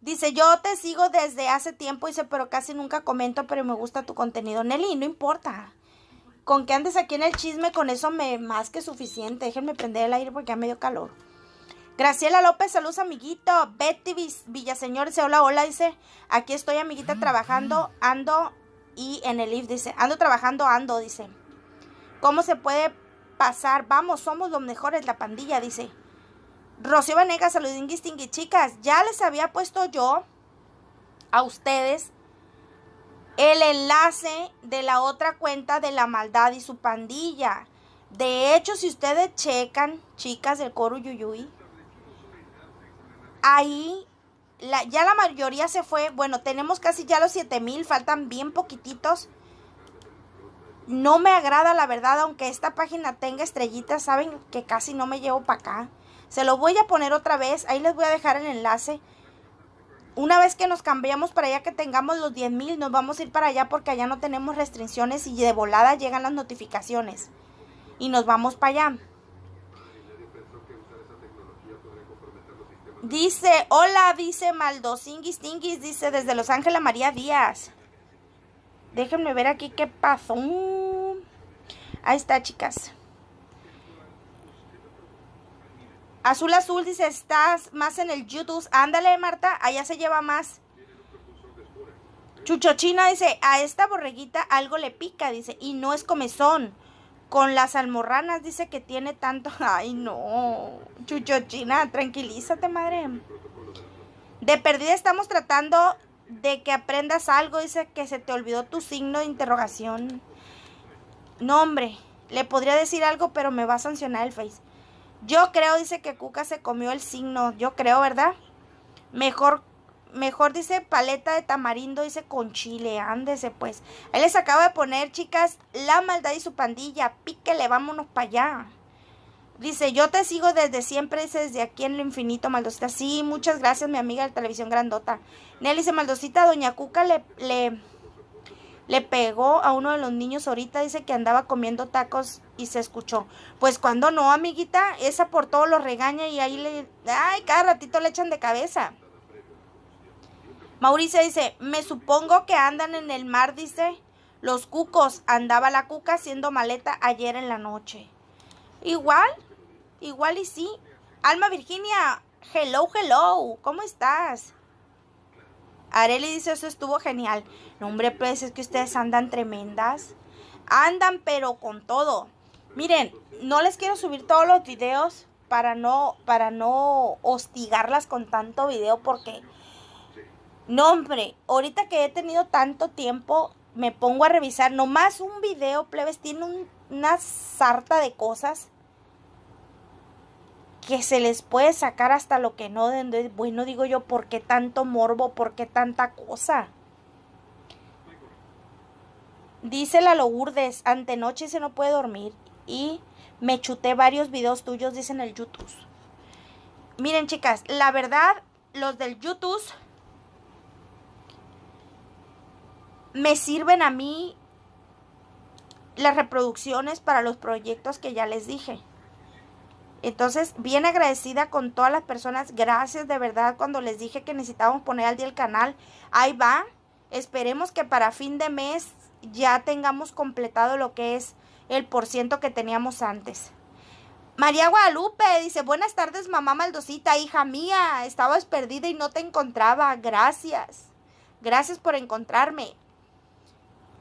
Dice, yo te sigo desde hace tiempo, dice, pero casi nunca comento, pero me gusta tu contenido. Nelly, no importa. Con que andes aquí en el chisme, con eso me más que suficiente. Déjenme prender el aire porque ya me dio calor. Graciela López, saludos amiguito. Betty Villaseñor dice, hola, hola, dice, aquí estoy amiguita trabajando, ando y en el if dice, ando trabajando, ando, dice. ¿Cómo se puede pasar? Vamos, somos los mejores, la pandilla, dice. Rocío Venegas, saludín, distingui, chicas. Ya les había puesto yo a ustedes el enlace de la otra cuenta de la maldad y su pandilla. De hecho, si ustedes checan, chicas del coro Yuyuy, ahí ya la mayoría se fue. Bueno, tenemos casi ya los 7000, faltan bien poquititos. No me agrada la verdad, aunque esta página tenga estrellitas, saben que casi no me llevo para acá. Se lo voy a poner otra vez, ahí les voy a dejar el enlace. Una vez que nos cambiamos para allá, que tengamos los 10.000, nos vamos a ir para allá porque allá no tenemos restricciones y de volada llegan las notificaciones. Y nos vamos para allá. Dice, hola, dice Maldosinguis Tinguis, dice desde Los Ángeles María Díaz. Déjenme ver aquí qué pasó. Mm. Ahí está, chicas. Azul Azul dice, estás más en el YouTube. Ándale, Marta, allá se lleva más. Chuchochina dice, a esta borreguita algo le pica, dice, y no es comezón con las almorranas dice que tiene tanto... *laughs* Ay, no. Chuchochina, tranquilízate, madre. De perdida estamos tratando de que aprendas algo. Dice que se te olvidó tu signo de interrogación. No, hombre. Le podría decir algo, pero me va a sancionar el Face. Yo creo, dice que Cuca se comió el signo. Yo creo, ¿verdad? Mejor mejor dice paleta de tamarindo, dice con chile, ándese pues. Ahí les acaba de poner, chicas, la maldad y su pandilla, píquele, vámonos para allá. Dice, yo te sigo desde siempre, dice, desde aquí en lo infinito, Maldosita. Sí, muchas gracias, mi amiga de televisión grandota. Nelly dice, Maldosita, Doña Cuca le, le, le pegó a uno de los niños ahorita, dice que andaba comiendo tacos y se escuchó. Pues cuando no, amiguita, esa por todo lo regaña y ahí le... Ay, cada ratito le echan de cabeza. Mauricio dice, me supongo que andan en el mar, dice. Los cucos, andaba la cuca haciendo maleta ayer en la noche. Igual, igual y sí. Alma Virginia, hello, hello, ¿cómo estás? Areli dice, eso estuvo genial. No, hombre, pues es que ustedes andan tremendas. Andan, pero con todo. Miren, no les quiero subir todos los videos para no, para no hostigarlas con tanto video porque no, hombre, ahorita que he tenido tanto tiempo, me pongo a revisar. Nomás un video, plebes, tiene una sarta de cosas que se les puede sacar hasta lo que no. Bueno, digo yo, ¿por qué tanto morbo? ¿Por qué tanta cosa? Dice la Lourdes, antenoche se no puede dormir y me chuté varios videos tuyos, dicen el YouTube. Miren, chicas, la verdad, los del YouTube me sirven a mí las reproducciones para los proyectos que ya les dije. Entonces, bien agradecida con todas las personas. Gracias de verdad cuando les dije que necesitábamos poner al día el canal. Ahí va. Esperemos que para fin de mes ya tengamos completado lo que es el porciento que teníamos antes. María Guadalupe dice, buenas tardes mamá Maldosita, hija mía, estabas perdida y no te encontraba, gracias. Gracias por encontrarme.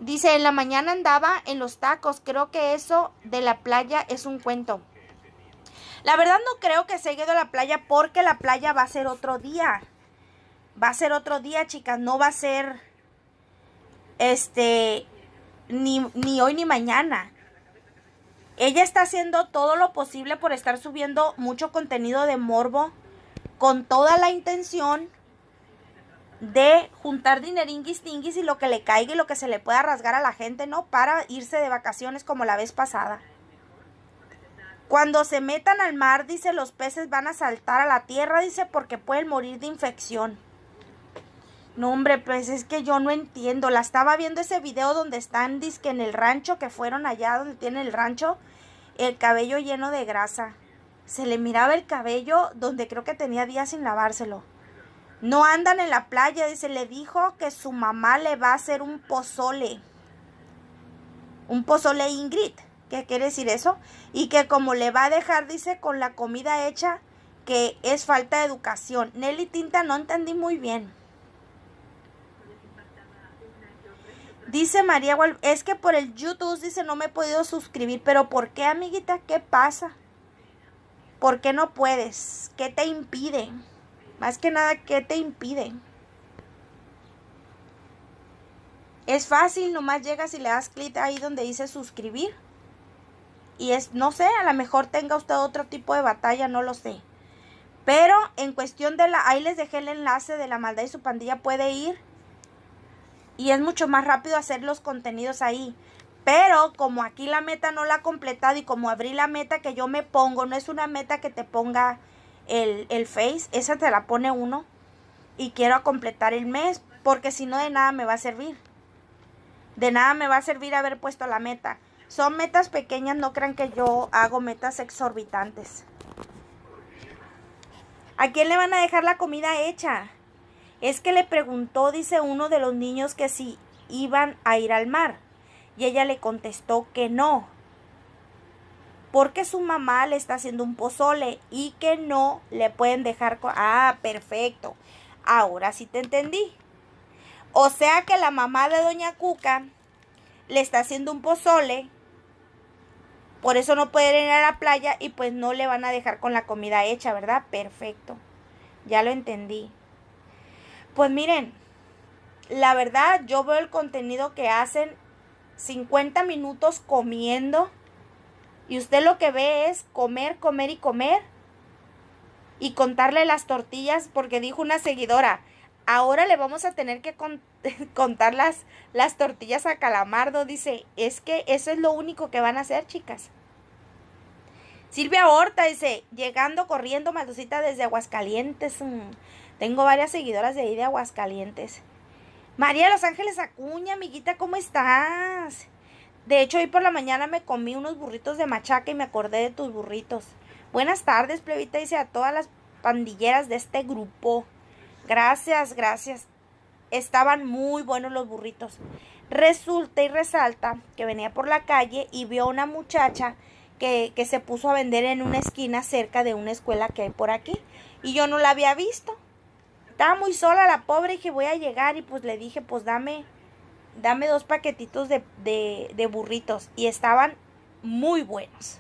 Dice, en la mañana andaba en los tacos, creo que eso de la playa es un cuento. La verdad no creo que se haya ido a la playa porque la playa va a ser otro día. Va a ser otro día, chicas, no va a ser este ni, ni hoy ni mañana. Ella está haciendo todo lo posible por estar subiendo mucho contenido de morbo con toda la intención de juntar dineringuis, tinguis y lo que le caiga y lo que se le pueda rasgar a la gente, ¿no? Para irse de vacaciones como la vez pasada. Cuando se metan al mar, dice, los peces van a saltar a la tierra, dice, porque pueden morir de infección. No, hombre, pues es que yo no entiendo. La estaba viendo ese video donde están, dice que en el rancho, que fueron allá donde tiene el rancho, el cabello lleno de grasa. Se le miraba el cabello donde creo que tenía días sin lavárselo. No andan en la playa, dice, le dijo que su mamá le va a hacer un pozole. Un pozole Ingrid. ¿Qué quiere decir eso? Y que como le va a dejar, dice, con la comida hecha, que es falta de educación. Nelly Tinta no entendí muy bien. Dice María, es que por el YouTube, dice, no me he podido suscribir, pero ¿por qué, amiguita? ¿Qué pasa? ¿Por qué no puedes? ¿Qué te impide? Más que nada, ¿qué te impide? Es fácil, nomás llegas y le das clic ahí donde dice suscribir. Y es, no sé, a lo mejor tenga usted otro tipo de batalla, no lo sé. Pero en cuestión de la, ahí les dejé el enlace de la maldad y su pandilla puede ir. Y es mucho más rápido hacer los contenidos ahí. Pero como aquí la meta no la ha completado y como abrí la meta que yo me pongo, no es una meta que te ponga el, Face, esa te la pone uno y quiero completar el mes porque si no de nada me va a servir. De nada me va a servir haber puesto la meta. Son metas pequeñas, no crean que yo hago metas exorbitantes. ¿A quién le van a dejar la comida hecha? Es que le preguntó, dice uno de los niños, que si iban a ir al mar. Y ella le contestó que no, porque su mamá le está haciendo un pozole y que no le pueden dejar... Ah, perfecto. Ahora sí te entendí. O sea que la mamá de doña Cuca le está haciendo un pozole. Por eso no puede ir a la playa y pues no le van a dejar con la comida hecha, ¿verdad? Perfecto. Ya lo entendí. Pues miren, la verdad yo veo el contenido que hacen 50 minutos comiendo y usted lo que ve es comer, comer y comer. Y contarle las tortillas porque dijo una seguidora, ahora le vamos a tener que *laughs* contar las, las tortillas a Calamardo. Dice, es que eso es lo único que van a hacer, chicas. Silvia Horta dice, llegando corriendo Maldosita desde Aguascalientes. Mm, tengo varias seguidoras de ahí de Aguascalientes. María Los Ángeles Acuña, amiguita, ¿cómo estás? De hecho, hoy por la mañana me comí unos burritos de machaca y me acordé de tus burritos. Buenas tardes, plebita, dice a todas las pandilleras de este grupo. Gracias, gracias. Estaban muy buenos los burritos. Resulta y resalta que venía por la calle y vio a una muchacha que, se puso a vender en una esquina cerca de una escuela que hay por aquí. Y yo no la había visto. Estaba muy sola la pobre y dije, voy a llegar. Y pues le dije, pues dame dame dos paquetitos de, burritos. Y estaban muy buenos.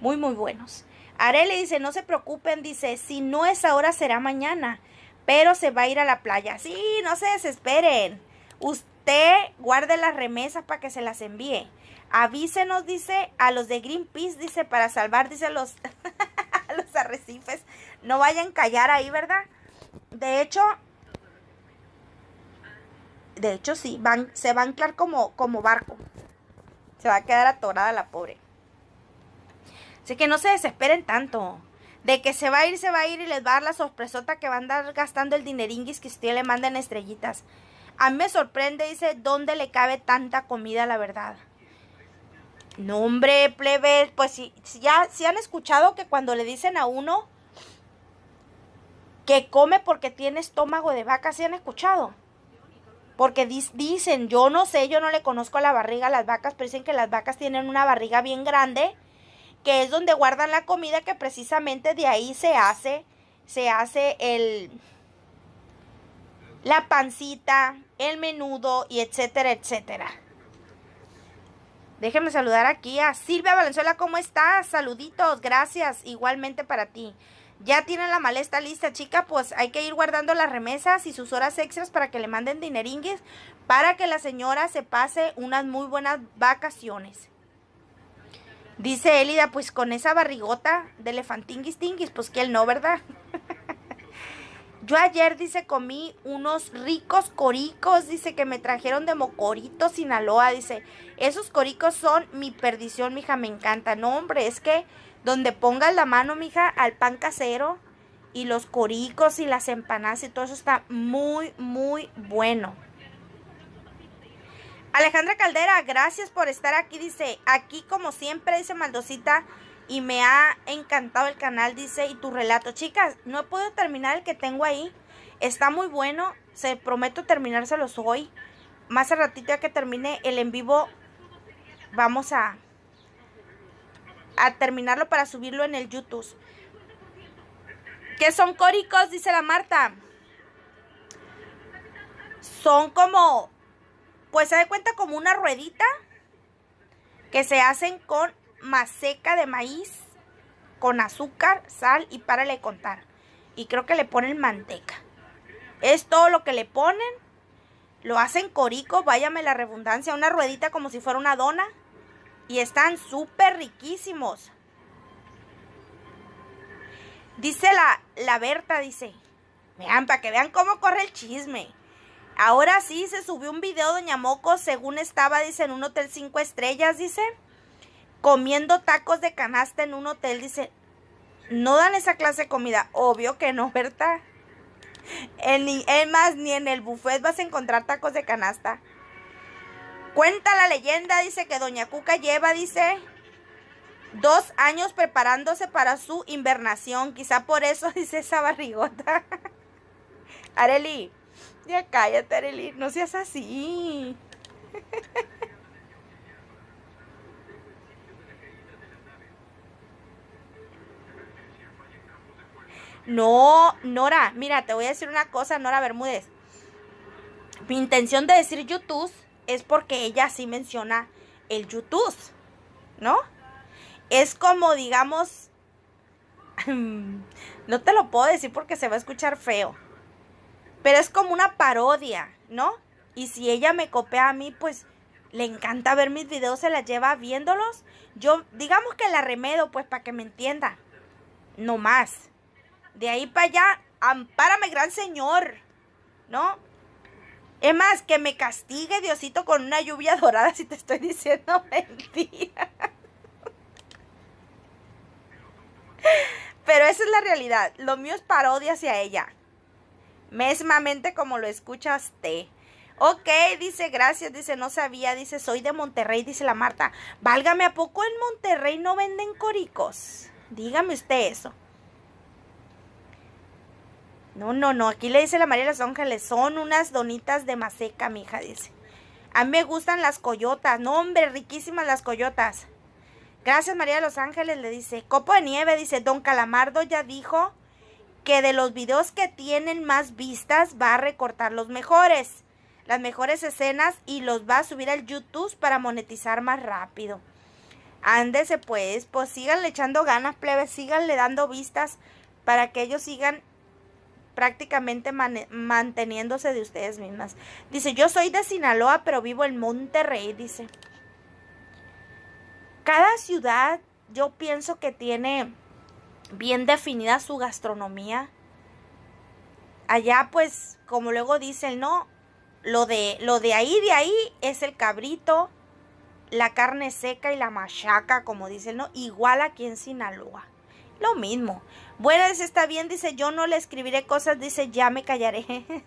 Muy, muy buenos. le dice, no se preocupen, dice, si no es ahora será mañana, pero se va a ir a la playa. Sí, no se desesperen. Usted guarde las remesas para que se las envíe. Avísenos, dice, a los de Greenpeace, dice, para salvar, dice, los, *laughs* los arrecifes. No vayan a callar ahí, ¿verdad? De hecho, de hecho sí, van, se va a anclar como, como barco. Se va a quedar atorada la pobre. Así que no se desesperen tanto. De que se va a ir, se va a ir y les va a dar la sorpresota que van a andar gastando el dineringuis que usted le manda en estrellitas. A mí me sorprende, dice, ¿dónde le cabe tanta comida, la verdad? No, hombre, plebe, pues si, ya si han escuchado que cuando le dicen a uno que come porque tiene estómago de vaca, si han escuchado? Porque dicen, yo no sé, yo no le conozco la barriga a las vacas, pero dicen que las vacas tienen una barriga bien grande, que es donde guardan la comida, que precisamente de ahí se hace, se hace el, la pancita, el menudo y etcétera, etcétera. Déjenme saludar aquí a Silvia Valenzuela, ¿cómo estás? Saluditos, gracias, igualmente para ti ya tiene la maleta lista, chica, pues hay que ir guardando las remesas y sus horas extras para que le manden dineringues para que la señora se pase unas muy buenas vacaciones. Dice Elida, pues con esa barrigota de elefantinguis tinguis, pues que él no, ¿verdad? *laughs* Yo ayer, dice, comí unos ricos coricos, dice, que me trajeron de Mocorito, Sinaloa, dice, esos coricos son mi perdición, mija, me encanta. No, hombre, es que donde pongas la mano, mija, al pan casero y los coricos y las empanadas y todo eso está muy, muy bueno. Alejandra Caldera, gracias por estar aquí, dice, aquí como siempre, dice Maldosita, y me ha encantado el canal, dice, y tu relato. Chicas, no he podido terminar el que tengo ahí, está muy bueno, se prometo terminárselos hoy. Más a ratito ya que termine el en vivo, vamos a a terminarlo para subirlo en el YouTube. ¿Qué son coricos? Dice la Marta. Son como, pues se da cuenta como una ruedita que se hacen con maseca de maíz, con azúcar, sal y para le contar. Y creo que le ponen manteca. Es todo lo que le ponen. Lo hacen corico, váyame la redundancia, una ruedita como si fuera una dona y están súper riquísimos. Dice la, Berta, dice, vean, para que vean cómo corre el chisme. Ahora sí, se subió un video Doña Moco, según estaba, dice, en un hotel cinco estrellas, dice, comiendo tacos de canasta en un hotel, dice, no dan esa clase de comida, obvio que no, Berta. En, más, ni en el buffet vas a encontrar tacos de canasta. Cuenta la leyenda, dice que Doña Cuca lleva, dice, dos años preparándose para su invernación. Quizá por eso *laughs* dice esa barrigota. *laughs* Areli, ya cállate, Areli, no seas así. *laughs* No, Nora, mira, te voy a decir una cosa, Nora Bermúdez. Mi intención de decir YouTube es porque ella sí menciona el YouTube, ¿no? Es como, digamos, *laughs* no te lo puedo decir porque se va a escuchar feo, pero es como una parodia, ¿no? Y si ella me copia a mí, pues le encanta ver mis videos, se la lleva viéndolos. Yo, digamos que la remedo, pues, para que me entienda. No más. De ahí para allá, ampárame, gran señor. ¿No? Es más, que me castigue Diosito con una lluvia dorada si te estoy diciendo *laughs* mentira. Pero esa es la realidad. Lo mío es parodia hacia ella. Mesmamente como lo escuchaste. Ok, dice gracias, dice no sabía, dice soy de Monterrey, dice la Marta. Válgame, ¿a poco en Monterrey no venden coricos? Dígame usted eso. No, no, no. Aquí le dice la María de los Ángeles, son unas donitas de maseca, mija, dice. A mí me gustan las coyotas. No, hombre, riquísimas las coyotas. Gracias, María de los Ángeles, le dice. Copo de nieve, dice. Don Calamardo ya dijo que de los videos que tienen más vistas va a recortar los mejores, las mejores escenas y los va a subir al YouTube para monetizar más rápido. Ándese pues, pues síganle echando ganas, plebes, síganle dando vistas para que ellos sigan prácticamente manteniéndose de ustedes mismas. Dice, yo soy de Sinaloa, pero vivo en Monterrey, dice. Cada ciudad yo pienso que tiene bien definida su gastronomía. Allá pues, como luego dicen, ¿no? Lo de, lo de ahí, de ahí es el cabrito, la carne seca y la machaca, como dicen, ¿no? Igual aquí en Sinaloa. Lo mismo. Buenas, está bien, dice, yo no le escribiré cosas, dice, ya me callaré. *laughs*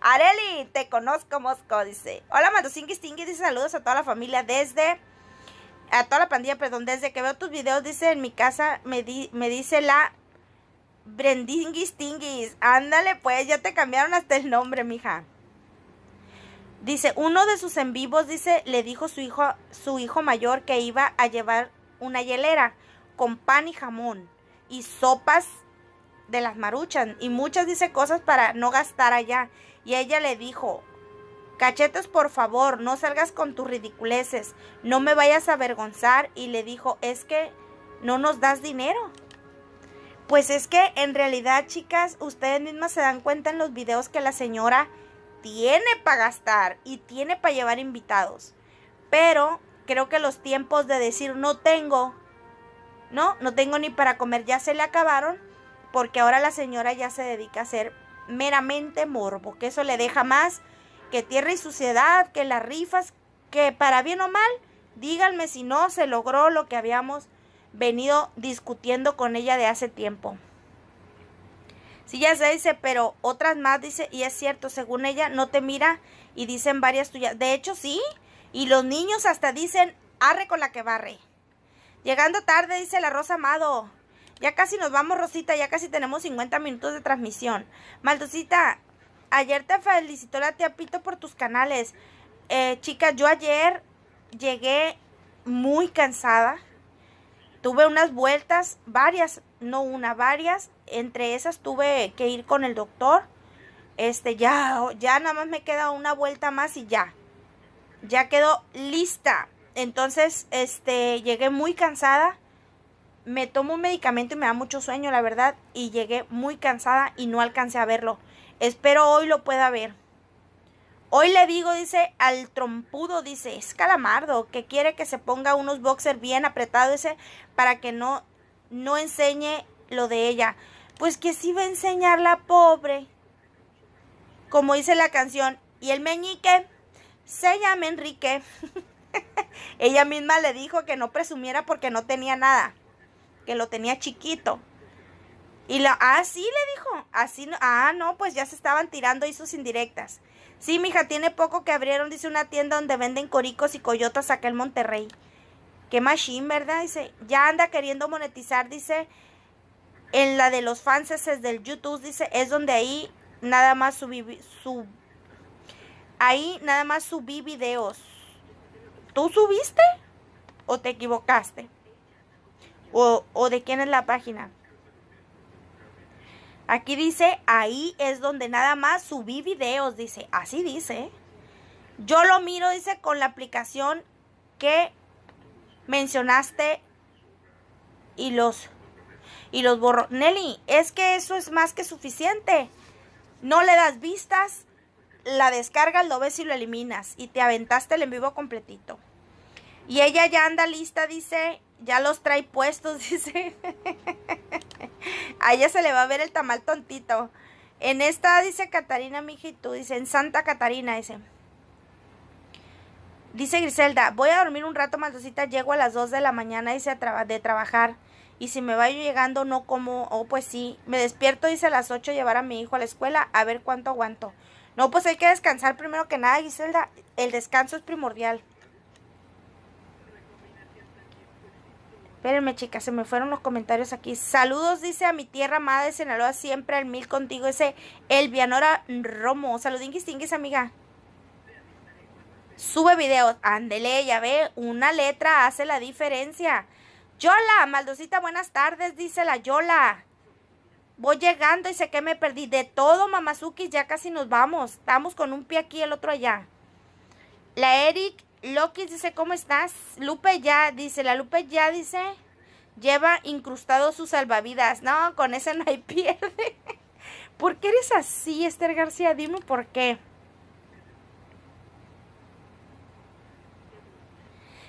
Areli, te conozco, Mosco, dice. Hola, Mandosingui Stingui, dice, saludos a toda la familia desde... A toda la pandilla, perdón, desde que veo tus videos, dice, en mi casa me, me dice la Brendinguis Ándale, pues, ya te cambiaron hasta el nombre, mija. Dice, uno de sus en vivos, dice, le dijo su hijo, su hijo mayor que iba a llevar una hielera con pan y jamón y sopas de las maruchas y muchas dice cosas para no gastar allá. Y ella le dijo, cachetes por favor, no salgas con tus ridiculeces, no me vayas a avergonzar. Y le dijo, es que no nos das dinero. Pues es que en realidad, chicas, ustedes mismas se dan cuenta en los videos que la señora tiene para gastar y tiene para llevar invitados. Pero creo que los tiempos de decir no tengo no, no tengo ni para comer, ya se le acabaron, porque ahora la señora ya se dedica a ser meramente morbo, que eso le deja más que tierra y suciedad, que las rifas, que para bien o mal, díganme si no se logró lo que habíamos venido discutiendo con ella de hace tiempo. Sí, ya se dice, pero otras más dice, y es cierto, según ella no te mira y dicen varias tuyas. De hecho, sí, y los niños hasta dicen, arre con la que barre. Llegando tarde, dice la Rosa Amado. Ya casi nos vamos, Rosita, ya casi tenemos 50 minutos de transmisión. Maldosita, ayer te felicitó la tía Pito por tus canales. Eh, chicas, yo ayer llegué muy cansada. Tuve unas vueltas, varias, no una, varias. Entre esas tuve que ir con el doctor. Este, ya, ya nada más me queda una vuelta más y ya. Ya quedó lista entonces, este, llegué muy cansada. Me tomo un medicamento y me da mucho sueño, la verdad. Y llegué muy cansada y no alcancé a verlo. Espero hoy lo pueda ver. Hoy le digo, dice, al trompudo, dice, es calamardo, que quiere que se ponga unos boxers bien apretados, ese, para que no, no enseñe lo de ella. Pues que sí va a enseñar la pobre. Como dice la canción, y el meñique se llama Enrique. *laughs* *laughs* Ella misma le dijo que no presumiera porque no tenía nada, que lo tenía chiquito. Y la, ah, sí, le dijo, así, ah, no, pues ya se estaban tirando y sus indirectas. Sí, mija, tiene poco que abrieron, dice, una tienda donde venden coricos y coyotas acá en Monterrey. Qué machine, ¿verdad? Dice, ya anda queriendo monetizar, dice, en la de los fans es del YouTube, dice, es donde ahí nada más subí, ahí nada más subí videos. ¿Tú subiste o te equivocaste? ¿O, o de quién es la página? Aquí dice, ahí es donde nada más subí videos, dice, así dice. Yo lo miro, dice, con la aplicación que mencionaste y los, y los borro. Nelly, es que eso es más que suficiente. No le das vistas, la descargas, lo ves y lo eliminas. Y te aventaste el en vivo completito. Y ella ya anda lista, dice, ya los trae puestos, *laughs* dice. a ella se le va a ver el tamal tontito. En esta dice Catarina, mija, y dice, en Santa Catarina, dice. Dice Griselda, voy a dormir un rato, maldosita, llego a las 2 de la mañana, dice, de trabajar. Y si me va llegando, no como, oh, pues sí. Me despierto, dice, a las 8, llevar a mi hijo a la escuela, a ver cuánto aguanto. No, pues hay que descansar primero que nada, Griselda. El descanso es primordial. Espérenme, chicas, se me fueron los comentarios aquí. Saludos, dice a mi tierra madre de siempre al mil contigo, ese Elvianora Romo. saludín distingues, amiga. Sube videos. Ándele, ya ve, una letra hace la diferencia. Yola, Maldosita, buenas tardes, dice la Yola. Voy llegando y sé que me perdí de todo, Mamazuki, ya casi nos vamos. Estamos con un pie aquí, y el otro allá. La Eric Loki dice, ¿cómo estás? Lupe ya, dice, la Lupe ya dice, lleva incrustado sus salvavidas. No, con ese no hay *laughs* pierde. ¿Por qué eres así, Esther García? Dime por qué.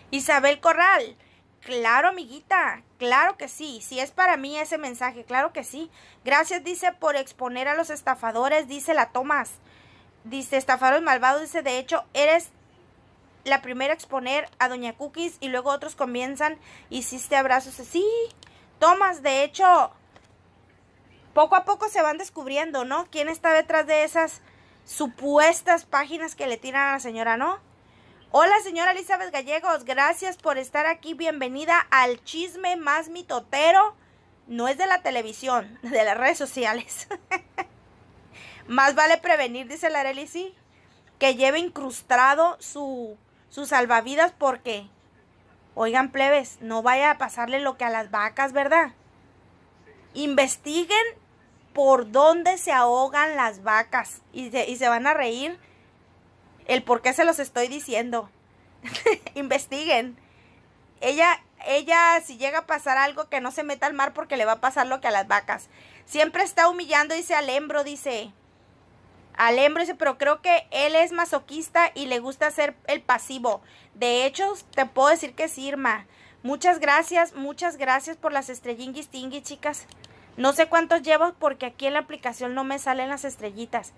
Isabel Corral, claro, amiguita, claro que sí. Si es para mí ese mensaje, claro que sí. Gracias, dice, por exponer a los estafadores, dice la Tomás. Dice, estafaron malvado. dice, de hecho, eres la primera a exponer a Doña Cookies y luego otros comienzan, hiciste abrazos así, tomas, de hecho, poco a poco se van descubriendo, ¿no? ¿Quién está detrás de esas supuestas páginas que le tiran a la señora, ¿no? Hola señora Elizabeth Gallegos, gracias por estar aquí, bienvenida al chisme más mitotero, no es de la televisión, *laughs* de las redes sociales. *laughs* más vale prevenir, dice la sí, que lleve incrustado su sus salvavidas porque, oigan plebes, no vaya a pasarle lo que a las vacas, ¿verdad? Investiguen por dónde se ahogan las vacas y se, van a reír el por qué se los estoy diciendo. *laughs* Investiguen. Ella, ella, si llega a pasar algo, que no se meta al mar porque le va a pasar lo que a las vacas. Siempre está humillando, y dice Alembro, dice, al pero creo que él es masoquista y le gusta ser el pasivo. De hecho, te puedo decir que es Irma. Muchas gracias, muchas gracias por las estrellinguis chicas. No sé cuántos llevo porque aquí en la aplicación no me salen las estrellitas.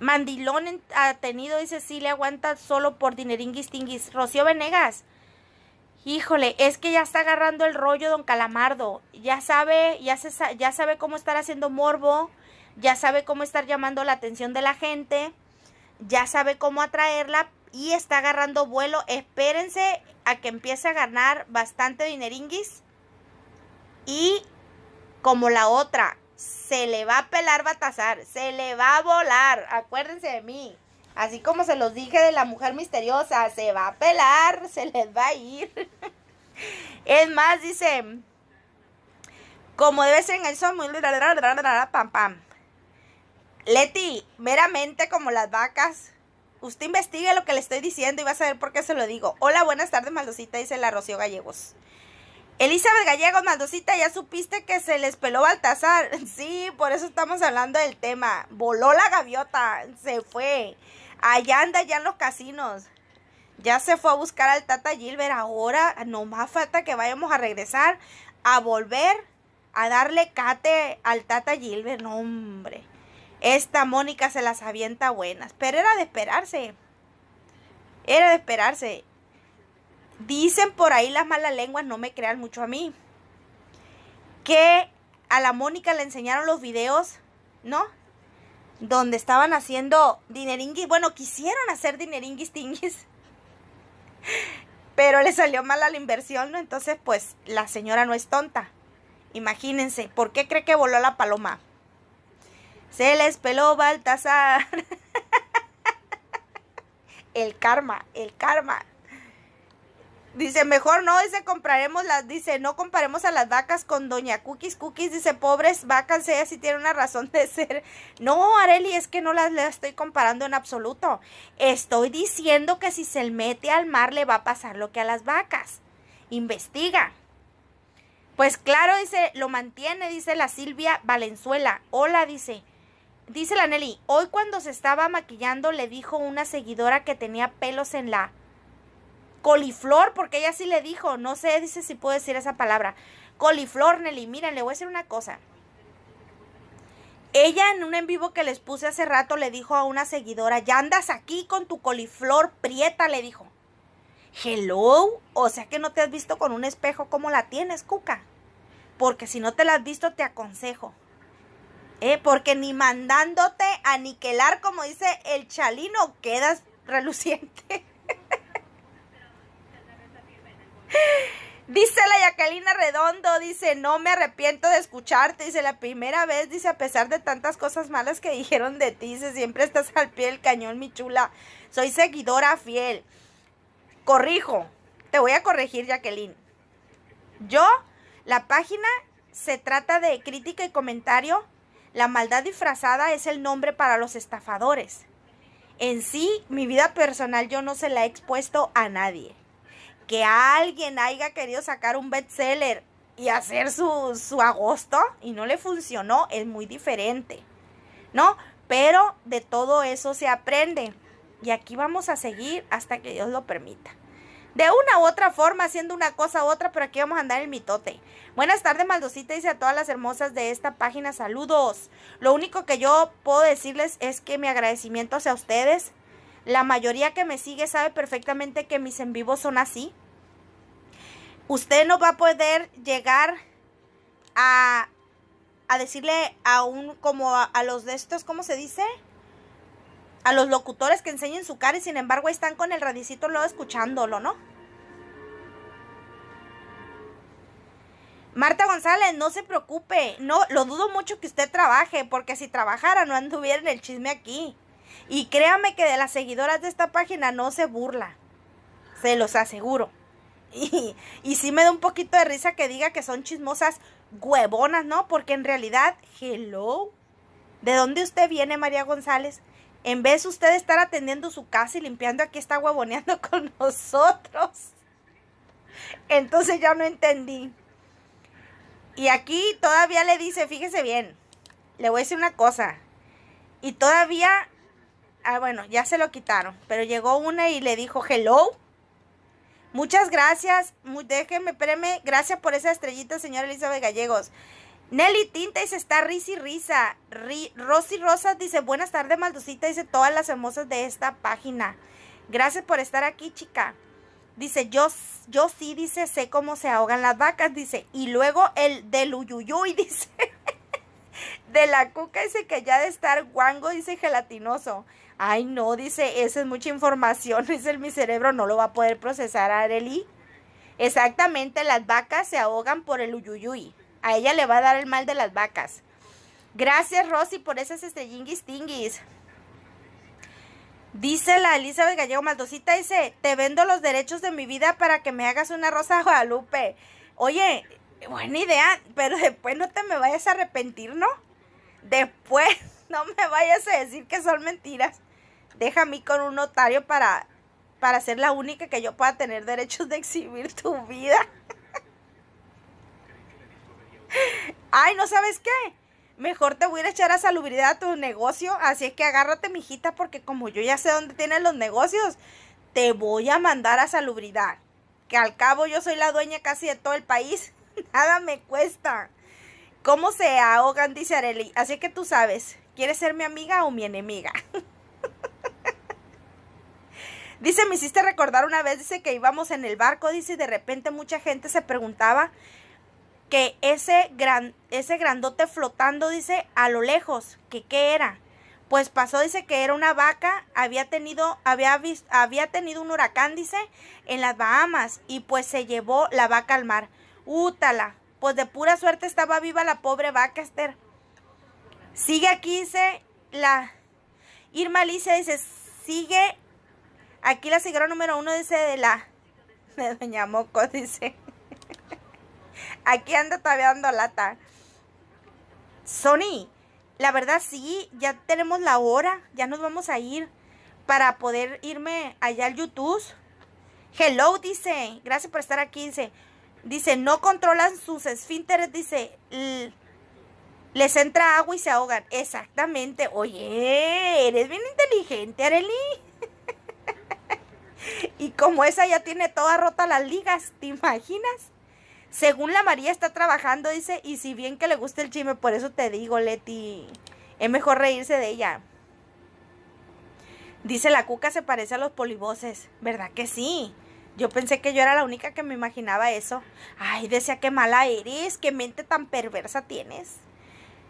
Mandilón ha tenido, dice, sí le aguanta solo por dineringuis tinguis. Rocío Venegas. Híjole, es que ya está agarrando el rollo don Calamardo. Ya sabe, ya, se, ya sabe cómo estar haciendo morbo ya sabe cómo estar llamando la atención de la gente, ya sabe cómo atraerla y está agarrando vuelo. Espérense a que empiece a ganar bastante dineringuis y como la otra, se le va a pelar Batazar, se le va a volar, acuérdense de mí. Así como se los dije de la mujer misteriosa, se va a pelar, *laughs* se les va a ir. es más, dice, como debe ser en el son muy... pam. Leti, meramente como las vacas. Usted investigue lo que le estoy diciendo y va a saber por qué se lo digo. Hola, buenas tardes, Maldosita, dice la Rocío Gallegos. Elizabeth Gallegos, Maldosita, ya supiste que se les peló Baltasar. *laughs* Sí, por eso estamos hablando del tema. Voló la gaviota, se fue. Allá anda ya en los casinos. Ya se fue a buscar al Tata Gilbert. Ahora nomás falta que vayamos a regresar a volver a darle cate al Tata Gilbert. No, hombre. Esta Mónica se las avienta buenas, pero era de esperarse. Era de esperarse. Dicen por ahí las malas lenguas, no me crean mucho a mí, que a la Mónica le enseñaron los videos, ¿no? Donde estaban haciendo dineringuis, bueno, quisieron hacer dineringuis tinguis, pero le salió mal a la inversión, ¿no? Entonces, pues, la señora no es tonta. Imagínense, ¿por qué cree que voló la paloma? Se les peló Baltasar. *laughs* el karma, el karma. Dice, mejor no, dice, compraremos las, dice, no comparemos a las vacas con Doña Cookies. Cookies dice, pobres vacas, ella sí tiene una razón de ser. No, Areli, es que no las, las estoy comparando en absoluto. Estoy diciendo que si se mete al mar le va a pasar lo que a las vacas. Investiga. Pues claro, dice, lo mantiene, dice la Silvia Valenzuela. Hola, dice. Dice la Nelly, hoy cuando se estaba maquillando le dijo una seguidora que tenía pelos en la coliflor, porque ella sí le dijo, no sé, dice si puedo decir esa palabra. Coliflor, Nelly, miren, le voy a decir una cosa. Ella en un en vivo que les puse hace rato le dijo a una seguidora, ya andas aquí con tu coliflor prieta, le dijo. Hello, o sea que no te has visto con un espejo, como la tienes, Cuca? Porque si no te la has visto, te aconsejo. ¿eh? porque ni mandándote a como dice el chalino, quedas reluciente. *laughs* dice la Jacqueline Redondo, dice, no me arrepiento de escucharte, dice, la primera vez, dice, a pesar de tantas cosas malas que dijeron de ti, dice, siempre estás al pie del cañón, mi chula, soy seguidora fiel. Corrijo, te voy a corregir, Jacqueline. Yo, la página se trata de crítica y comentario la maldad disfrazada es el nombre para los estafadores. En sí, mi vida personal yo no se la he expuesto a nadie. Que alguien haya querido sacar un bestseller y hacer su, su agosto y no le funcionó es muy diferente, ¿no? Pero de todo eso se aprende. Y aquí vamos a seguir hasta que Dios lo permita de una u otra forma, haciendo una cosa u otra, pero aquí vamos a andar el mitote. Buenas tardes, Maldosita, y a todas las hermosas de esta página, saludos. Lo único que yo puedo decirles es que mi agradecimiento a ustedes. La mayoría que me sigue sabe perfectamente que mis en vivos son así. Usted no va a poder llegar a, a decirle a un, como a, a los de estos, ¿cómo se dice? a los locutores que enseñen su cara y sin embargo están con el radicito luego escuchándolo, ¿no? Marta González, no se preocupe, no, lo dudo mucho que usted trabaje, porque si trabajara no anduviera en el chisme aquí. Y créame que de las seguidoras de esta página no se burla, se los aseguro. *laughs* Y, y sí me da un poquito de risa que diga que son chismosas huevonas, ¿no? Porque en realidad, hello. ¿De dónde usted viene, María González? En vez de usted estar atendiendo su casa y limpiando, aquí está guaboneando *laughs* con nosotros. Entonces ya no entendí. Y aquí todavía le dice, fíjese bien, le voy a decir una cosa. Y todavía, ah, bueno, ya se lo quitaron, pero llegó una y le dijo, hello. Muchas gracias, muy, déjenme, espéreme, gracias por esa estrellita, señora Elizabeth Gallegos. Nelly dice, está risa y risa. Rosy Rosas dice, buenas tardes, Malducita. Dice, todas las hermosas de esta página. Gracias por estar aquí, chica. Dice, yo, yo sí, dice, sé cómo se ahogan las vacas, dice. Y luego el del Uyuyuy, *laughs* dice. de la cuca, dice que ya de estar guango, dice gelatinoso. Ay, no, dice, esa es mucha información, dice, *laughs* mi cerebro no lo va a poder procesar, Areli. Exactamente, las vacas se ahogan por el Uyuyuy. A ella le va a dar el mal de las vacas. Gracias, Rosy, por esas estrellinguis tinguis. Dice la Elizabeth Gallego Maldosita, dice, te vendo los derechos de mi vida para que me hagas una rosa Guadalupe. Oye, buena idea, pero después no te me vayas a arrepentir, ¿no? Después *laughs* no me vayas a decir que son mentiras. Déjame con un notario para, para ser la única que yo pueda tener derechos de exhibir tu vida. *laughs* Ay, ¿no sabes qué? Mejor te voy a echar a salubridad a tu negocio, así que agárrate, mijita, porque como yo ya sé dónde tienen los negocios, te voy a mandar a salubridad. Que al cabo yo soy la dueña casi de todo el país. *laughs* Nada me cuesta. ¿Cómo se ahogan? Dice Areli. Así que tú sabes, ¿quieres ser mi amiga o mi enemiga? *laughs* dice, me hiciste recordar una vez, dice que íbamos en el barco, dice, y de repente mucha gente se preguntaba que ese, gran, ese grandote flotando, dice, a lo lejos, que qué era. Pues pasó, dice que era una vaca, había tenido, había, había tenido un huracán, dice, en las Bahamas, y pues se llevó la vaca al mar. Útala, pues de pura suerte estaba viva la pobre vaca, Esther. Sigue aquí, dice, la Irma Alicia, dice, sigue, aquí la sigla número uno, dice, de la, *laughs* de Doña Moco, dice. Aquí anda todavía dando lata. Sony, la verdad sí, ya tenemos la hora, ya nos vamos a ir para poder irme allá al YouTube. Hello, dice, gracias por estar aquí, dice. Dice, no controlan sus esfínteres, dice, les entra agua y se ahogan. Exactamente, oye, eres bien inteligente, Areli. *laughs* y como esa ya tiene toda rota las ligas, ¿te imaginas? Según la María está trabajando, dice, y si bien que le gusta el chisme, por eso te digo, Leti, es mejor reírse de ella. Dice, la cuca se parece a los polivoces, ¿verdad que sí? Yo pensé que yo era la única que me imaginaba eso. Ay, decía, qué mala eres, qué mente tan perversa tienes.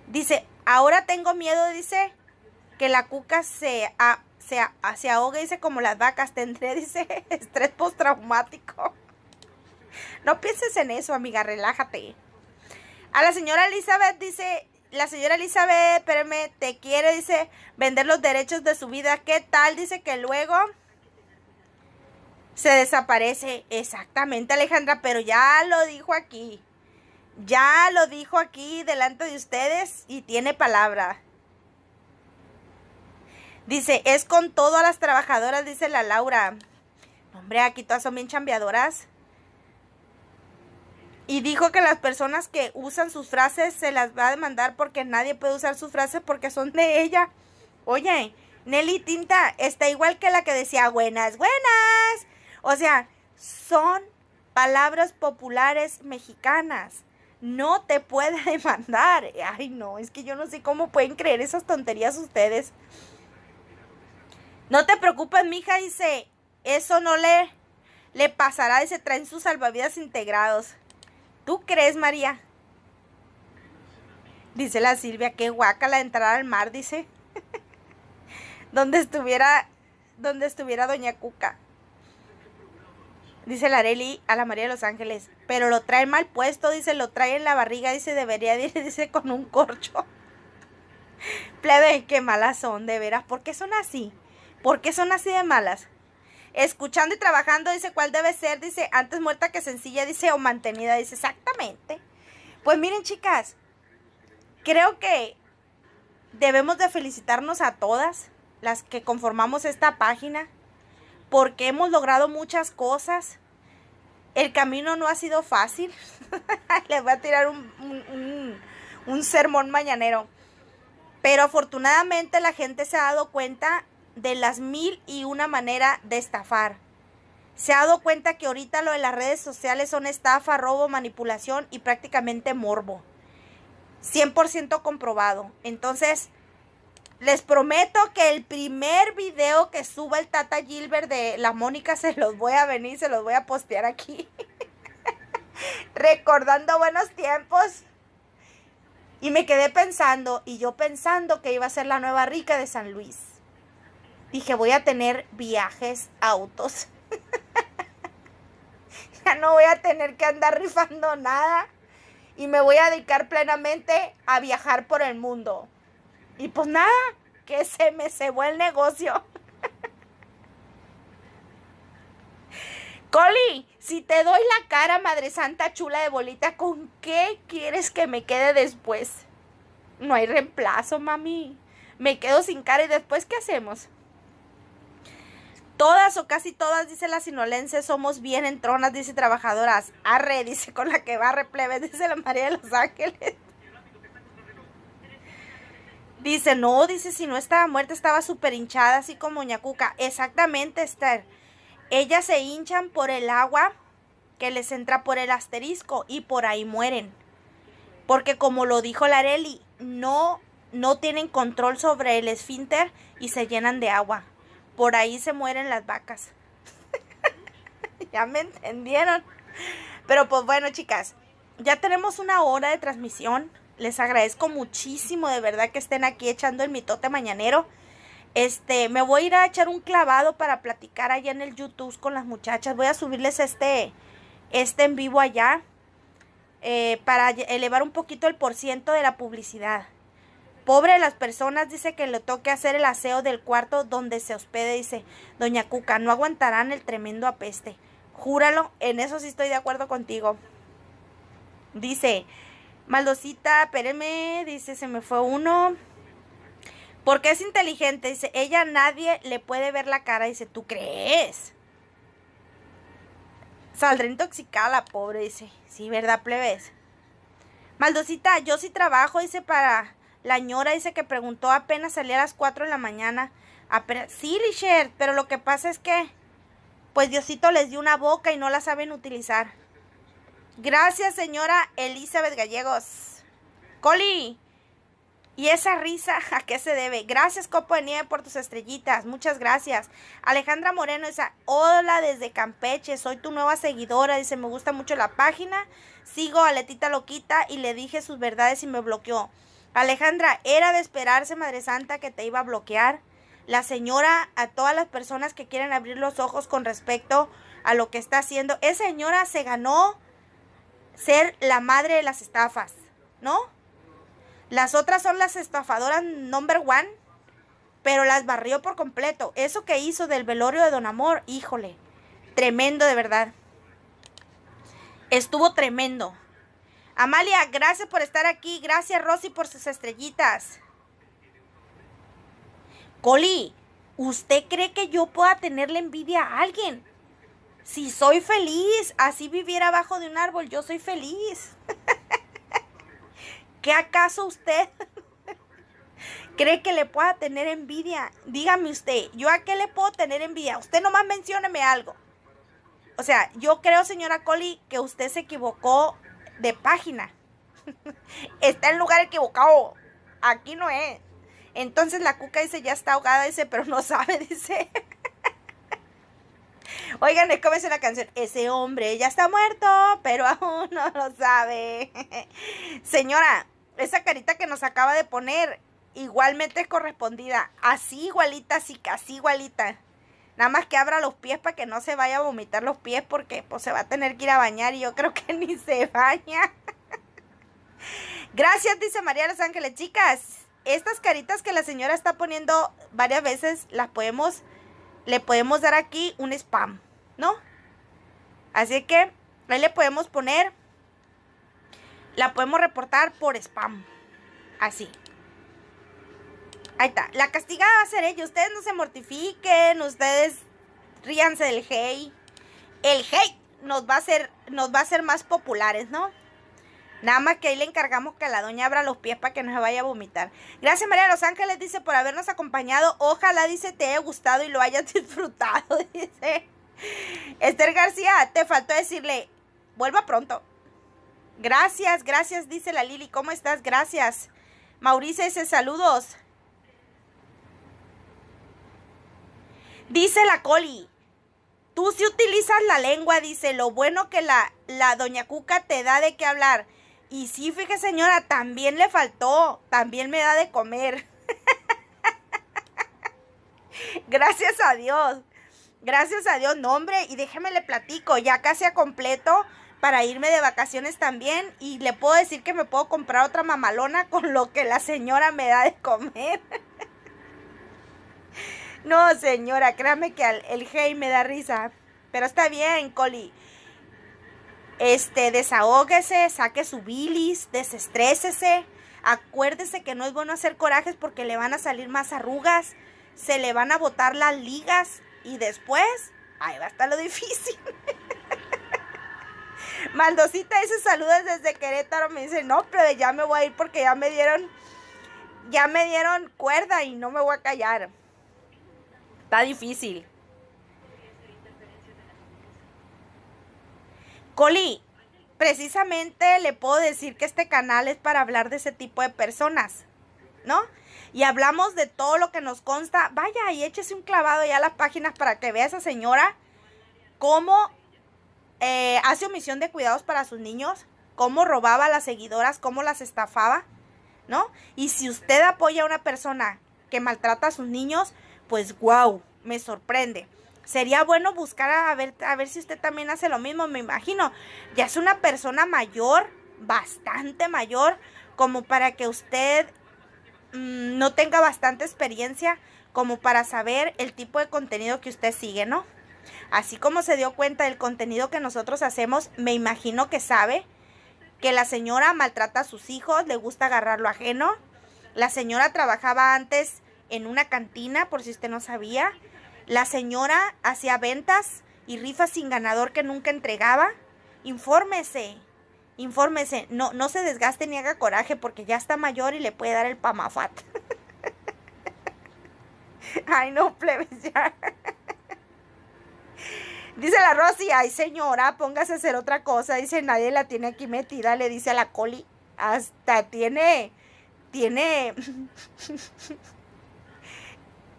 Dice, ahora tengo miedo, dice, que la cuca se, a, se ahogue, dice, como las vacas. Tendré, *laughs* dice, estrés postraumático. No pienses en eso, amiga, relájate. A la señora Elizabeth dice, la señora Elizabeth, espérame, te quiere, dice, vender los derechos de su vida. ¿Qué tal? Dice que luego se desaparece. Exactamente, Alejandra, pero ya lo dijo aquí. Ya lo dijo aquí delante de ustedes y tiene palabra. Dice, es con todas las trabajadoras, dice la Laura. Hombre, aquí todas son bien chambeadoras. Y dijo que las personas que usan sus frases se las va a demandar porque nadie puede usar sus frases porque son de ella. Oye, Nelly Tinta está igual que la que decía buenas, buenas. O sea, son palabras populares mexicanas. No te puede *laughs* demandar. Ay, no, es que yo no sé cómo pueden creer esas tonterías ustedes. No te preocupes, mija, dice. Eso no le, le pasará, se Traen sus salvavidas integrados. ¿Tú crees, María? Dice la Silvia, qué la entrar al mar, dice. *laughs* donde estuviera, donde estuviera Doña Cuca. Dice la Areli a la María de los Ángeles. Pero lo trae mal puesto, dice, lo trae en la barriga, dice, debería ir, *laughs* dice, con un corcho. *laughs* Plebe, qué malas son, de veras. ¿Por qué son así? ¿Por qué son así de malas? escuchando y trabajando, dice cuál debe ser, dice antes muerta que sencilla, dice o mantenida, dice exactamente. Pues miren chicas, creo que debemos de felicitarnos a todas las que conformamos esta página, porque hemos logrado muchas cosas. El camino no ha sido fácil. *laughs* Les voy a tirar un, un sermón mañanero. Pero afortunadamente la gente se ha dado cuenta de las mil y una manera de estafar. Se ha dado cuenta que ahorita lo de las redes sociales son estafa, robo, manipulación y prácticamente morbo. 100% comprobado. Entonces, les prometo que el primer video que suba el Tata Gilbert de la Mónica se los voy a venir, se los voy a postear aquí. *laughs* Recordando buenos tiempos. Y me quedé pensando, y yo pensando que iba a ser la nueva rica de San Luis. Dije, voy a tener viajes, autos. *laughs* ya no voy a tener que andar rifando nada. Y me voy a dedicar plenamente a viajar por el mundo. Y pues nada, que se me cebó el negocio. *laughs* Coli, si te doy la cara, Madre Santa chula de bolita, ¿con qué quieres que me quede después? No hay reemplazo, mami. Me quedo sin cara y después, ¿qué hacemos? Todas o casi todas, dice las sinolense, somos bien entronas, dice trabajadoras. Arre, dice con la que va repleves *laughs* dice la María de los Ángeles. Dice, no, dice, si no estaba muerta, estaba súper hinchada, así como ñacuca. Exactamente, Esther. Ellas se hinchan por el agua que les entra por el asterisco y por ahí mueren. Porque como lo dijo Larelli, no, no tienen control sobre el esfínter y se llenan de agua por ahí se mueren las vacas. *laughs* ya me entendieron. Pero pues bueno, chicas, ya tenemos una hora de transmisión. Les agradezco muchísimo de verdad que estén aquí echando el mitote mañanero. Este, me voy a ir a echar un clavado para platicar allá en el YouTube con las muchachas. Voy a subirles este, este en vivo allá eh, para elevar un poquito el ciento de la publicidad pobre de las personas, dice que le toque hacer el aseo del cuarto donde se hospede, dice Doña Cuca, no aguantarán el tremendo apeste. Júralo, en eso sí estoy de acuerdo contigo. Dice, Maldosita, espéreme, dice, se me fue uno. Porque es inteligente, dice, ella nadie le puede ver la cara, dice, ¿tú crees? Saldré intoxicada la pobre, dice, sí, ¿verdad, plebes? Maldosita, yo sí trabajo, dice, para la ñora dice que preguntó apenas salía a las 4 de la mañana. Sí, Richard, pero lo que pasa es que, pues Diosito les dio una boca y no la saben utilizar. Gracias, señora Elizabeth Gallegos. Coli, ¿y esa risa *laughs* a qué se debe? Gracias, Copo de Nieve, por tus estrellitas. Muchas gracias. Alejandra Moreno, esa. Hola desde Campeche. Soy tu nueva seguidora. Dice, me gusta mucho la página. Sigo a Letita Loquita y le dije sus verdades y me bloqueó. Alejandra, era de esperarse, Madre Santa, que te iba a bloquear. La señora, a todas las personas que quieren abrir los ojos con respecto a lo que está haciendo, esa señora se ganó ser la madre de las estafas, ¿no? Las otras son las estafadoras number one, pero las barrió por completo. Eso que hizo del velorio de Don Amor, híjole, tremendo de verdad. Estuvo tremendo. Amalia, gracias por estar aquí. Gracias, Rosy, por sus estrellitas. Coli, ¿usted cree que yo pueda tenerle envidia a alguien? Si soy feliz, así viviera abajo de un árbol, yo soy feliz. *laughs* ¿Qué acaso usted *laughs* cree que le pueda tener envidia? Dígame usted, ¿yo a qué le puedo tener envidia? Usted nomás mencióneme algo. O sea, yo creo, señora Coli, que usted se equivocó de página. *laughs* está en lugar equivocado. Aquí no es. Entonces la cuca dice, ya está ahogada, dice, pero no sabe, *laughs* dice. Oigan, ¿cómo es la canción? Ese hombre ya está muerto, pero aún no lo sabe. *laughs* Señora, esa carita que nos acaba de poner, igualmente es correspondida. Así igualita, así, casi igualita. Nada más que abra los pies para que no se vaya a vomitar los pies porque pues, se va a tener que ir a bañar y yo creo que *laughs* ni se baña. Gracias, dice María los Ángeles. Chicas, estas caritas que la señora está poniendo varias veces, las podemos, le podemos dar aquí un spam, ¿no? Así que ahí le podemos poner, la podemos reportar por spam. Así. Ahí está. La castigada va a ser ella. Ustedes no se mortifiquen. Ustedes ríanse del hey. El hey nos va a hacer, nos va a más populares, ¿no? Nada más que ahí le encargamos que la doña abra los pies para que no se vaya a vomitar. Gracias María Los Ángeles, dice, por habernos acompañado. Ojalá, dice, te haya gustado y lo hayas *laughs* disfrutado, dice. Esther García, te faltó decirle, vuelva pronto. Gracias, gracias, dice la Lili. ¿Cómo estás? Gracias. Mauricio dice, saludos. Dice la Coli. Tú si sí utilizas la lengua, dice, lo bueno que la, la doña Cuca te da de qué hablar. Y sí, fíjese señora, también le faltó, también me da de comer. *laughs* Gracias a Dios. Gracias a Dios, nombre y déjeme le platico, ya casi a completo para irme de vacaciones también y le puedo decir que me puedo comprar otra mamalona con lo que la señora me da de comer. *laughs* No, señora, créame que el hey me da risa. Pero está bien, Coli. Este, desahógese, saque su bilis, desestrésese. Acuérdese que no es bueno hacer corajes porque le van a salir más arrugas, se le van a botar las ligas y después, ahí va a estar lo difícil. *laughs* Maldosita ese saludos desde Querétaro, me dice, no, pero ya me voy a ir porque ya me dieron, ya me dieron cuerda y no me voy a callar. Está difícil. Coli, precisamente le puedo decir que este canal es para hablar de ese tipo de personas, ¿no? Y hablamos de todo lo que nos consta. Vaya y échese un clavado ya a las páginas para que vea esa señora cómo eh, hace omisión de cuidados para sus niños, cómo robaba a las seguidoras, cómo las estafaba, ¿no? Y si usted apoya a una persona que maltrata a sus niños, pues wow, me sorprende. Sería bueno buscar a ver, a ver si usted también hace lo mismo, me imagino. Ya es una persona mayor, bastante mayor, como para que usted mm, no tenga bastante experiencia, como para saber el tipo de contenido que usted sigue, ¿no? Así como se dio cuenta del contenido que nosotros hacemos, me imagino que sabe que la señora maltrata a sus hijos, le gusta agarrar lo ajeno. La señora trabajaba antes en una cantina, por si usted no sabía. La señora hacía ventas y rifas sin ganador que nunca entregaba. Infórmese, infórmese. No, no se desgaste ni haga coraje porque ya está mayor y le puede dar el pamafat. *laughs* Ay, no, plebes, ya. *laughs* Dice la Rosy, ay señora, póngase a hacer otra cosa. Dice, nadie la tiene aquí metida, le dice a la Coli. Hasta tiene, tiene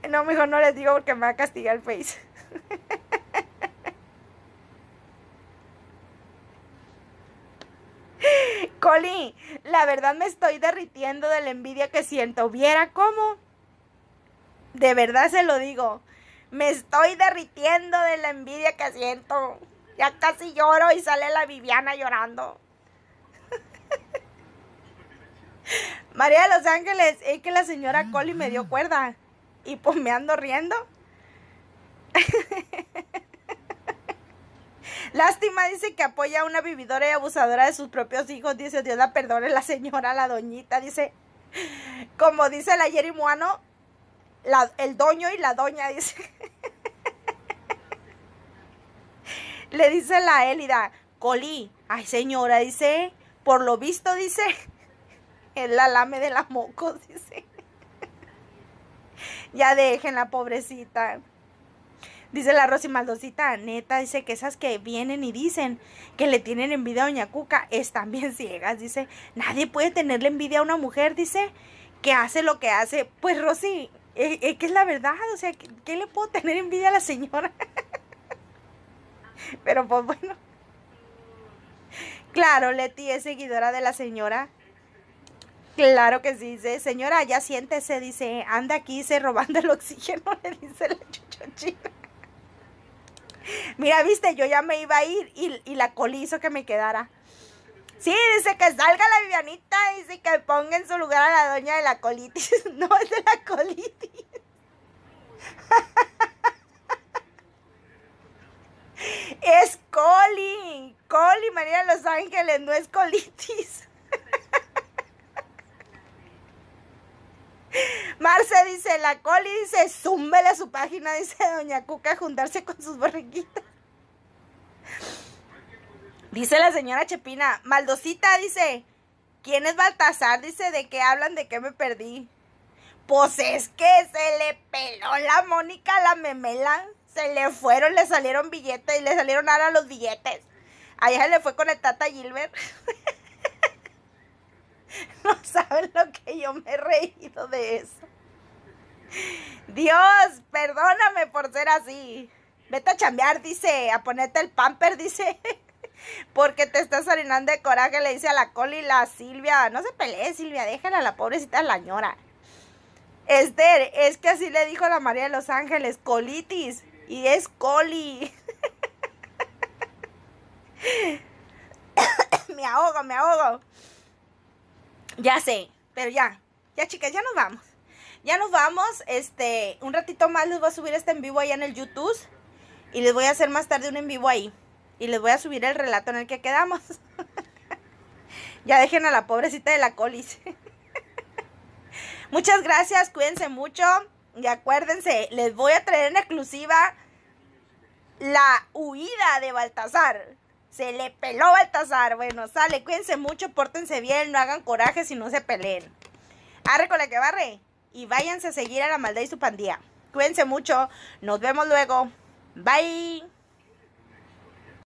no, mejor no les digo porque me va a castigar el Face. *laughs* Coli, la verdad me estoy derritiendo de la envidia que siento. ¿Viera cómo? De verdad se lo digo. Me estoy derritiendo de la envidia que siento. Ya casi lloro y sale la Viviana llorando. *laughs* María de los Ángeles, es que la señora Coli me dio cuerda y pues me ando riendo. *laughs* Lástima, dice que apoya a una vividora y abusadora de sus propios hijos. Dice, Dios la perdone, la señora, la doñita. Dice, como dice la Jerry el doño y la doña, dice. *laughs* Le dice la Élida, Colí, ay señora, dice, por lo visto, dice, *laughs* el alame de la mocos, dice. Ya dejen la pobrecita. Dice la Rosy Maldosita, neta, dice que esas que vienen y dicen que le tienen envidia a Doña Cuca están *laughs* bien ciegas. Dice, nadie puede tenerle envidia a una mujer, dice, que hace lo que hace. Pues Rosy, es, eh, eh, que es la verdad, o sea, ¿qué, le puedo tener envidia a la señora? *laughs* Pero pues bueno. Claro, Leti es seguidora de la señora Claro que sí, dice, señora, ya siéntese, dice, anda aquí, se robando el oxígeno, *laughs* le dice la chuchochina. Mira, viste, yo ya me iba a ir y, y la coli hizo que me quedara. Sí, dice que salga la Vivianita, dice que ponga en su lugar a la doña de la colitis. *laughs* No, es de la colitis. *laughs* Es coli, coli María de los Ángeles, no es colitis. Marce dice, la coli dice, zúmbele a su página, dice Doña Cuca, juntarse con sus borriquitas. Dice la señora Chepina, Maldosita dice, ¿quién es Baltasar? Dice, ¿de qué hablan? ¿De qué me perdí? Pues es que se le peló la Mónica la memela. Se le fueron, le salieron billetes, y le salieron ahora los billetes. Allá se le fue con el Tata Gilbert. *laughs* no saben lo que yo me he reído de eso. Dios, perdóname por ser así. Vete a chambear, dice, a ponerte el pamper, dice. *laughs* Porque te estás orinando de coraje, le dice a la Coli la Silvia. No se pelee, Silvia, déjala, la pobrecita la ñora. Esther, es que así le dijo la María de los Ángeles, colitis. Y es coli. *laughs* me ahogo, me ahogo. Ya sé, pero ya, ya chicas, ya nos vamos. Ya nos vamos. Este, un ratito más les voy a subir este en vivo allá en el YouTube. Y les voy a hacer más tarde un en vivo ahí. Y les voy a subir el relato en el que quedamos. *laughs* ya dejen a la pobrecita de la colis. *laughs* Muchas gracias, cuídense mucho. Y acuérdense, les voy a traer en exclusiva la huida de Baltasar. Se le peló Baltasar. Bueno, sale, cuídense mucho, pórtense bien, no hagan coraje si no se peleen. Arre con la que barre y váyanse a seguir a la maldad y su pandilla. Cuídense mucho, nos vemos luego. Bye.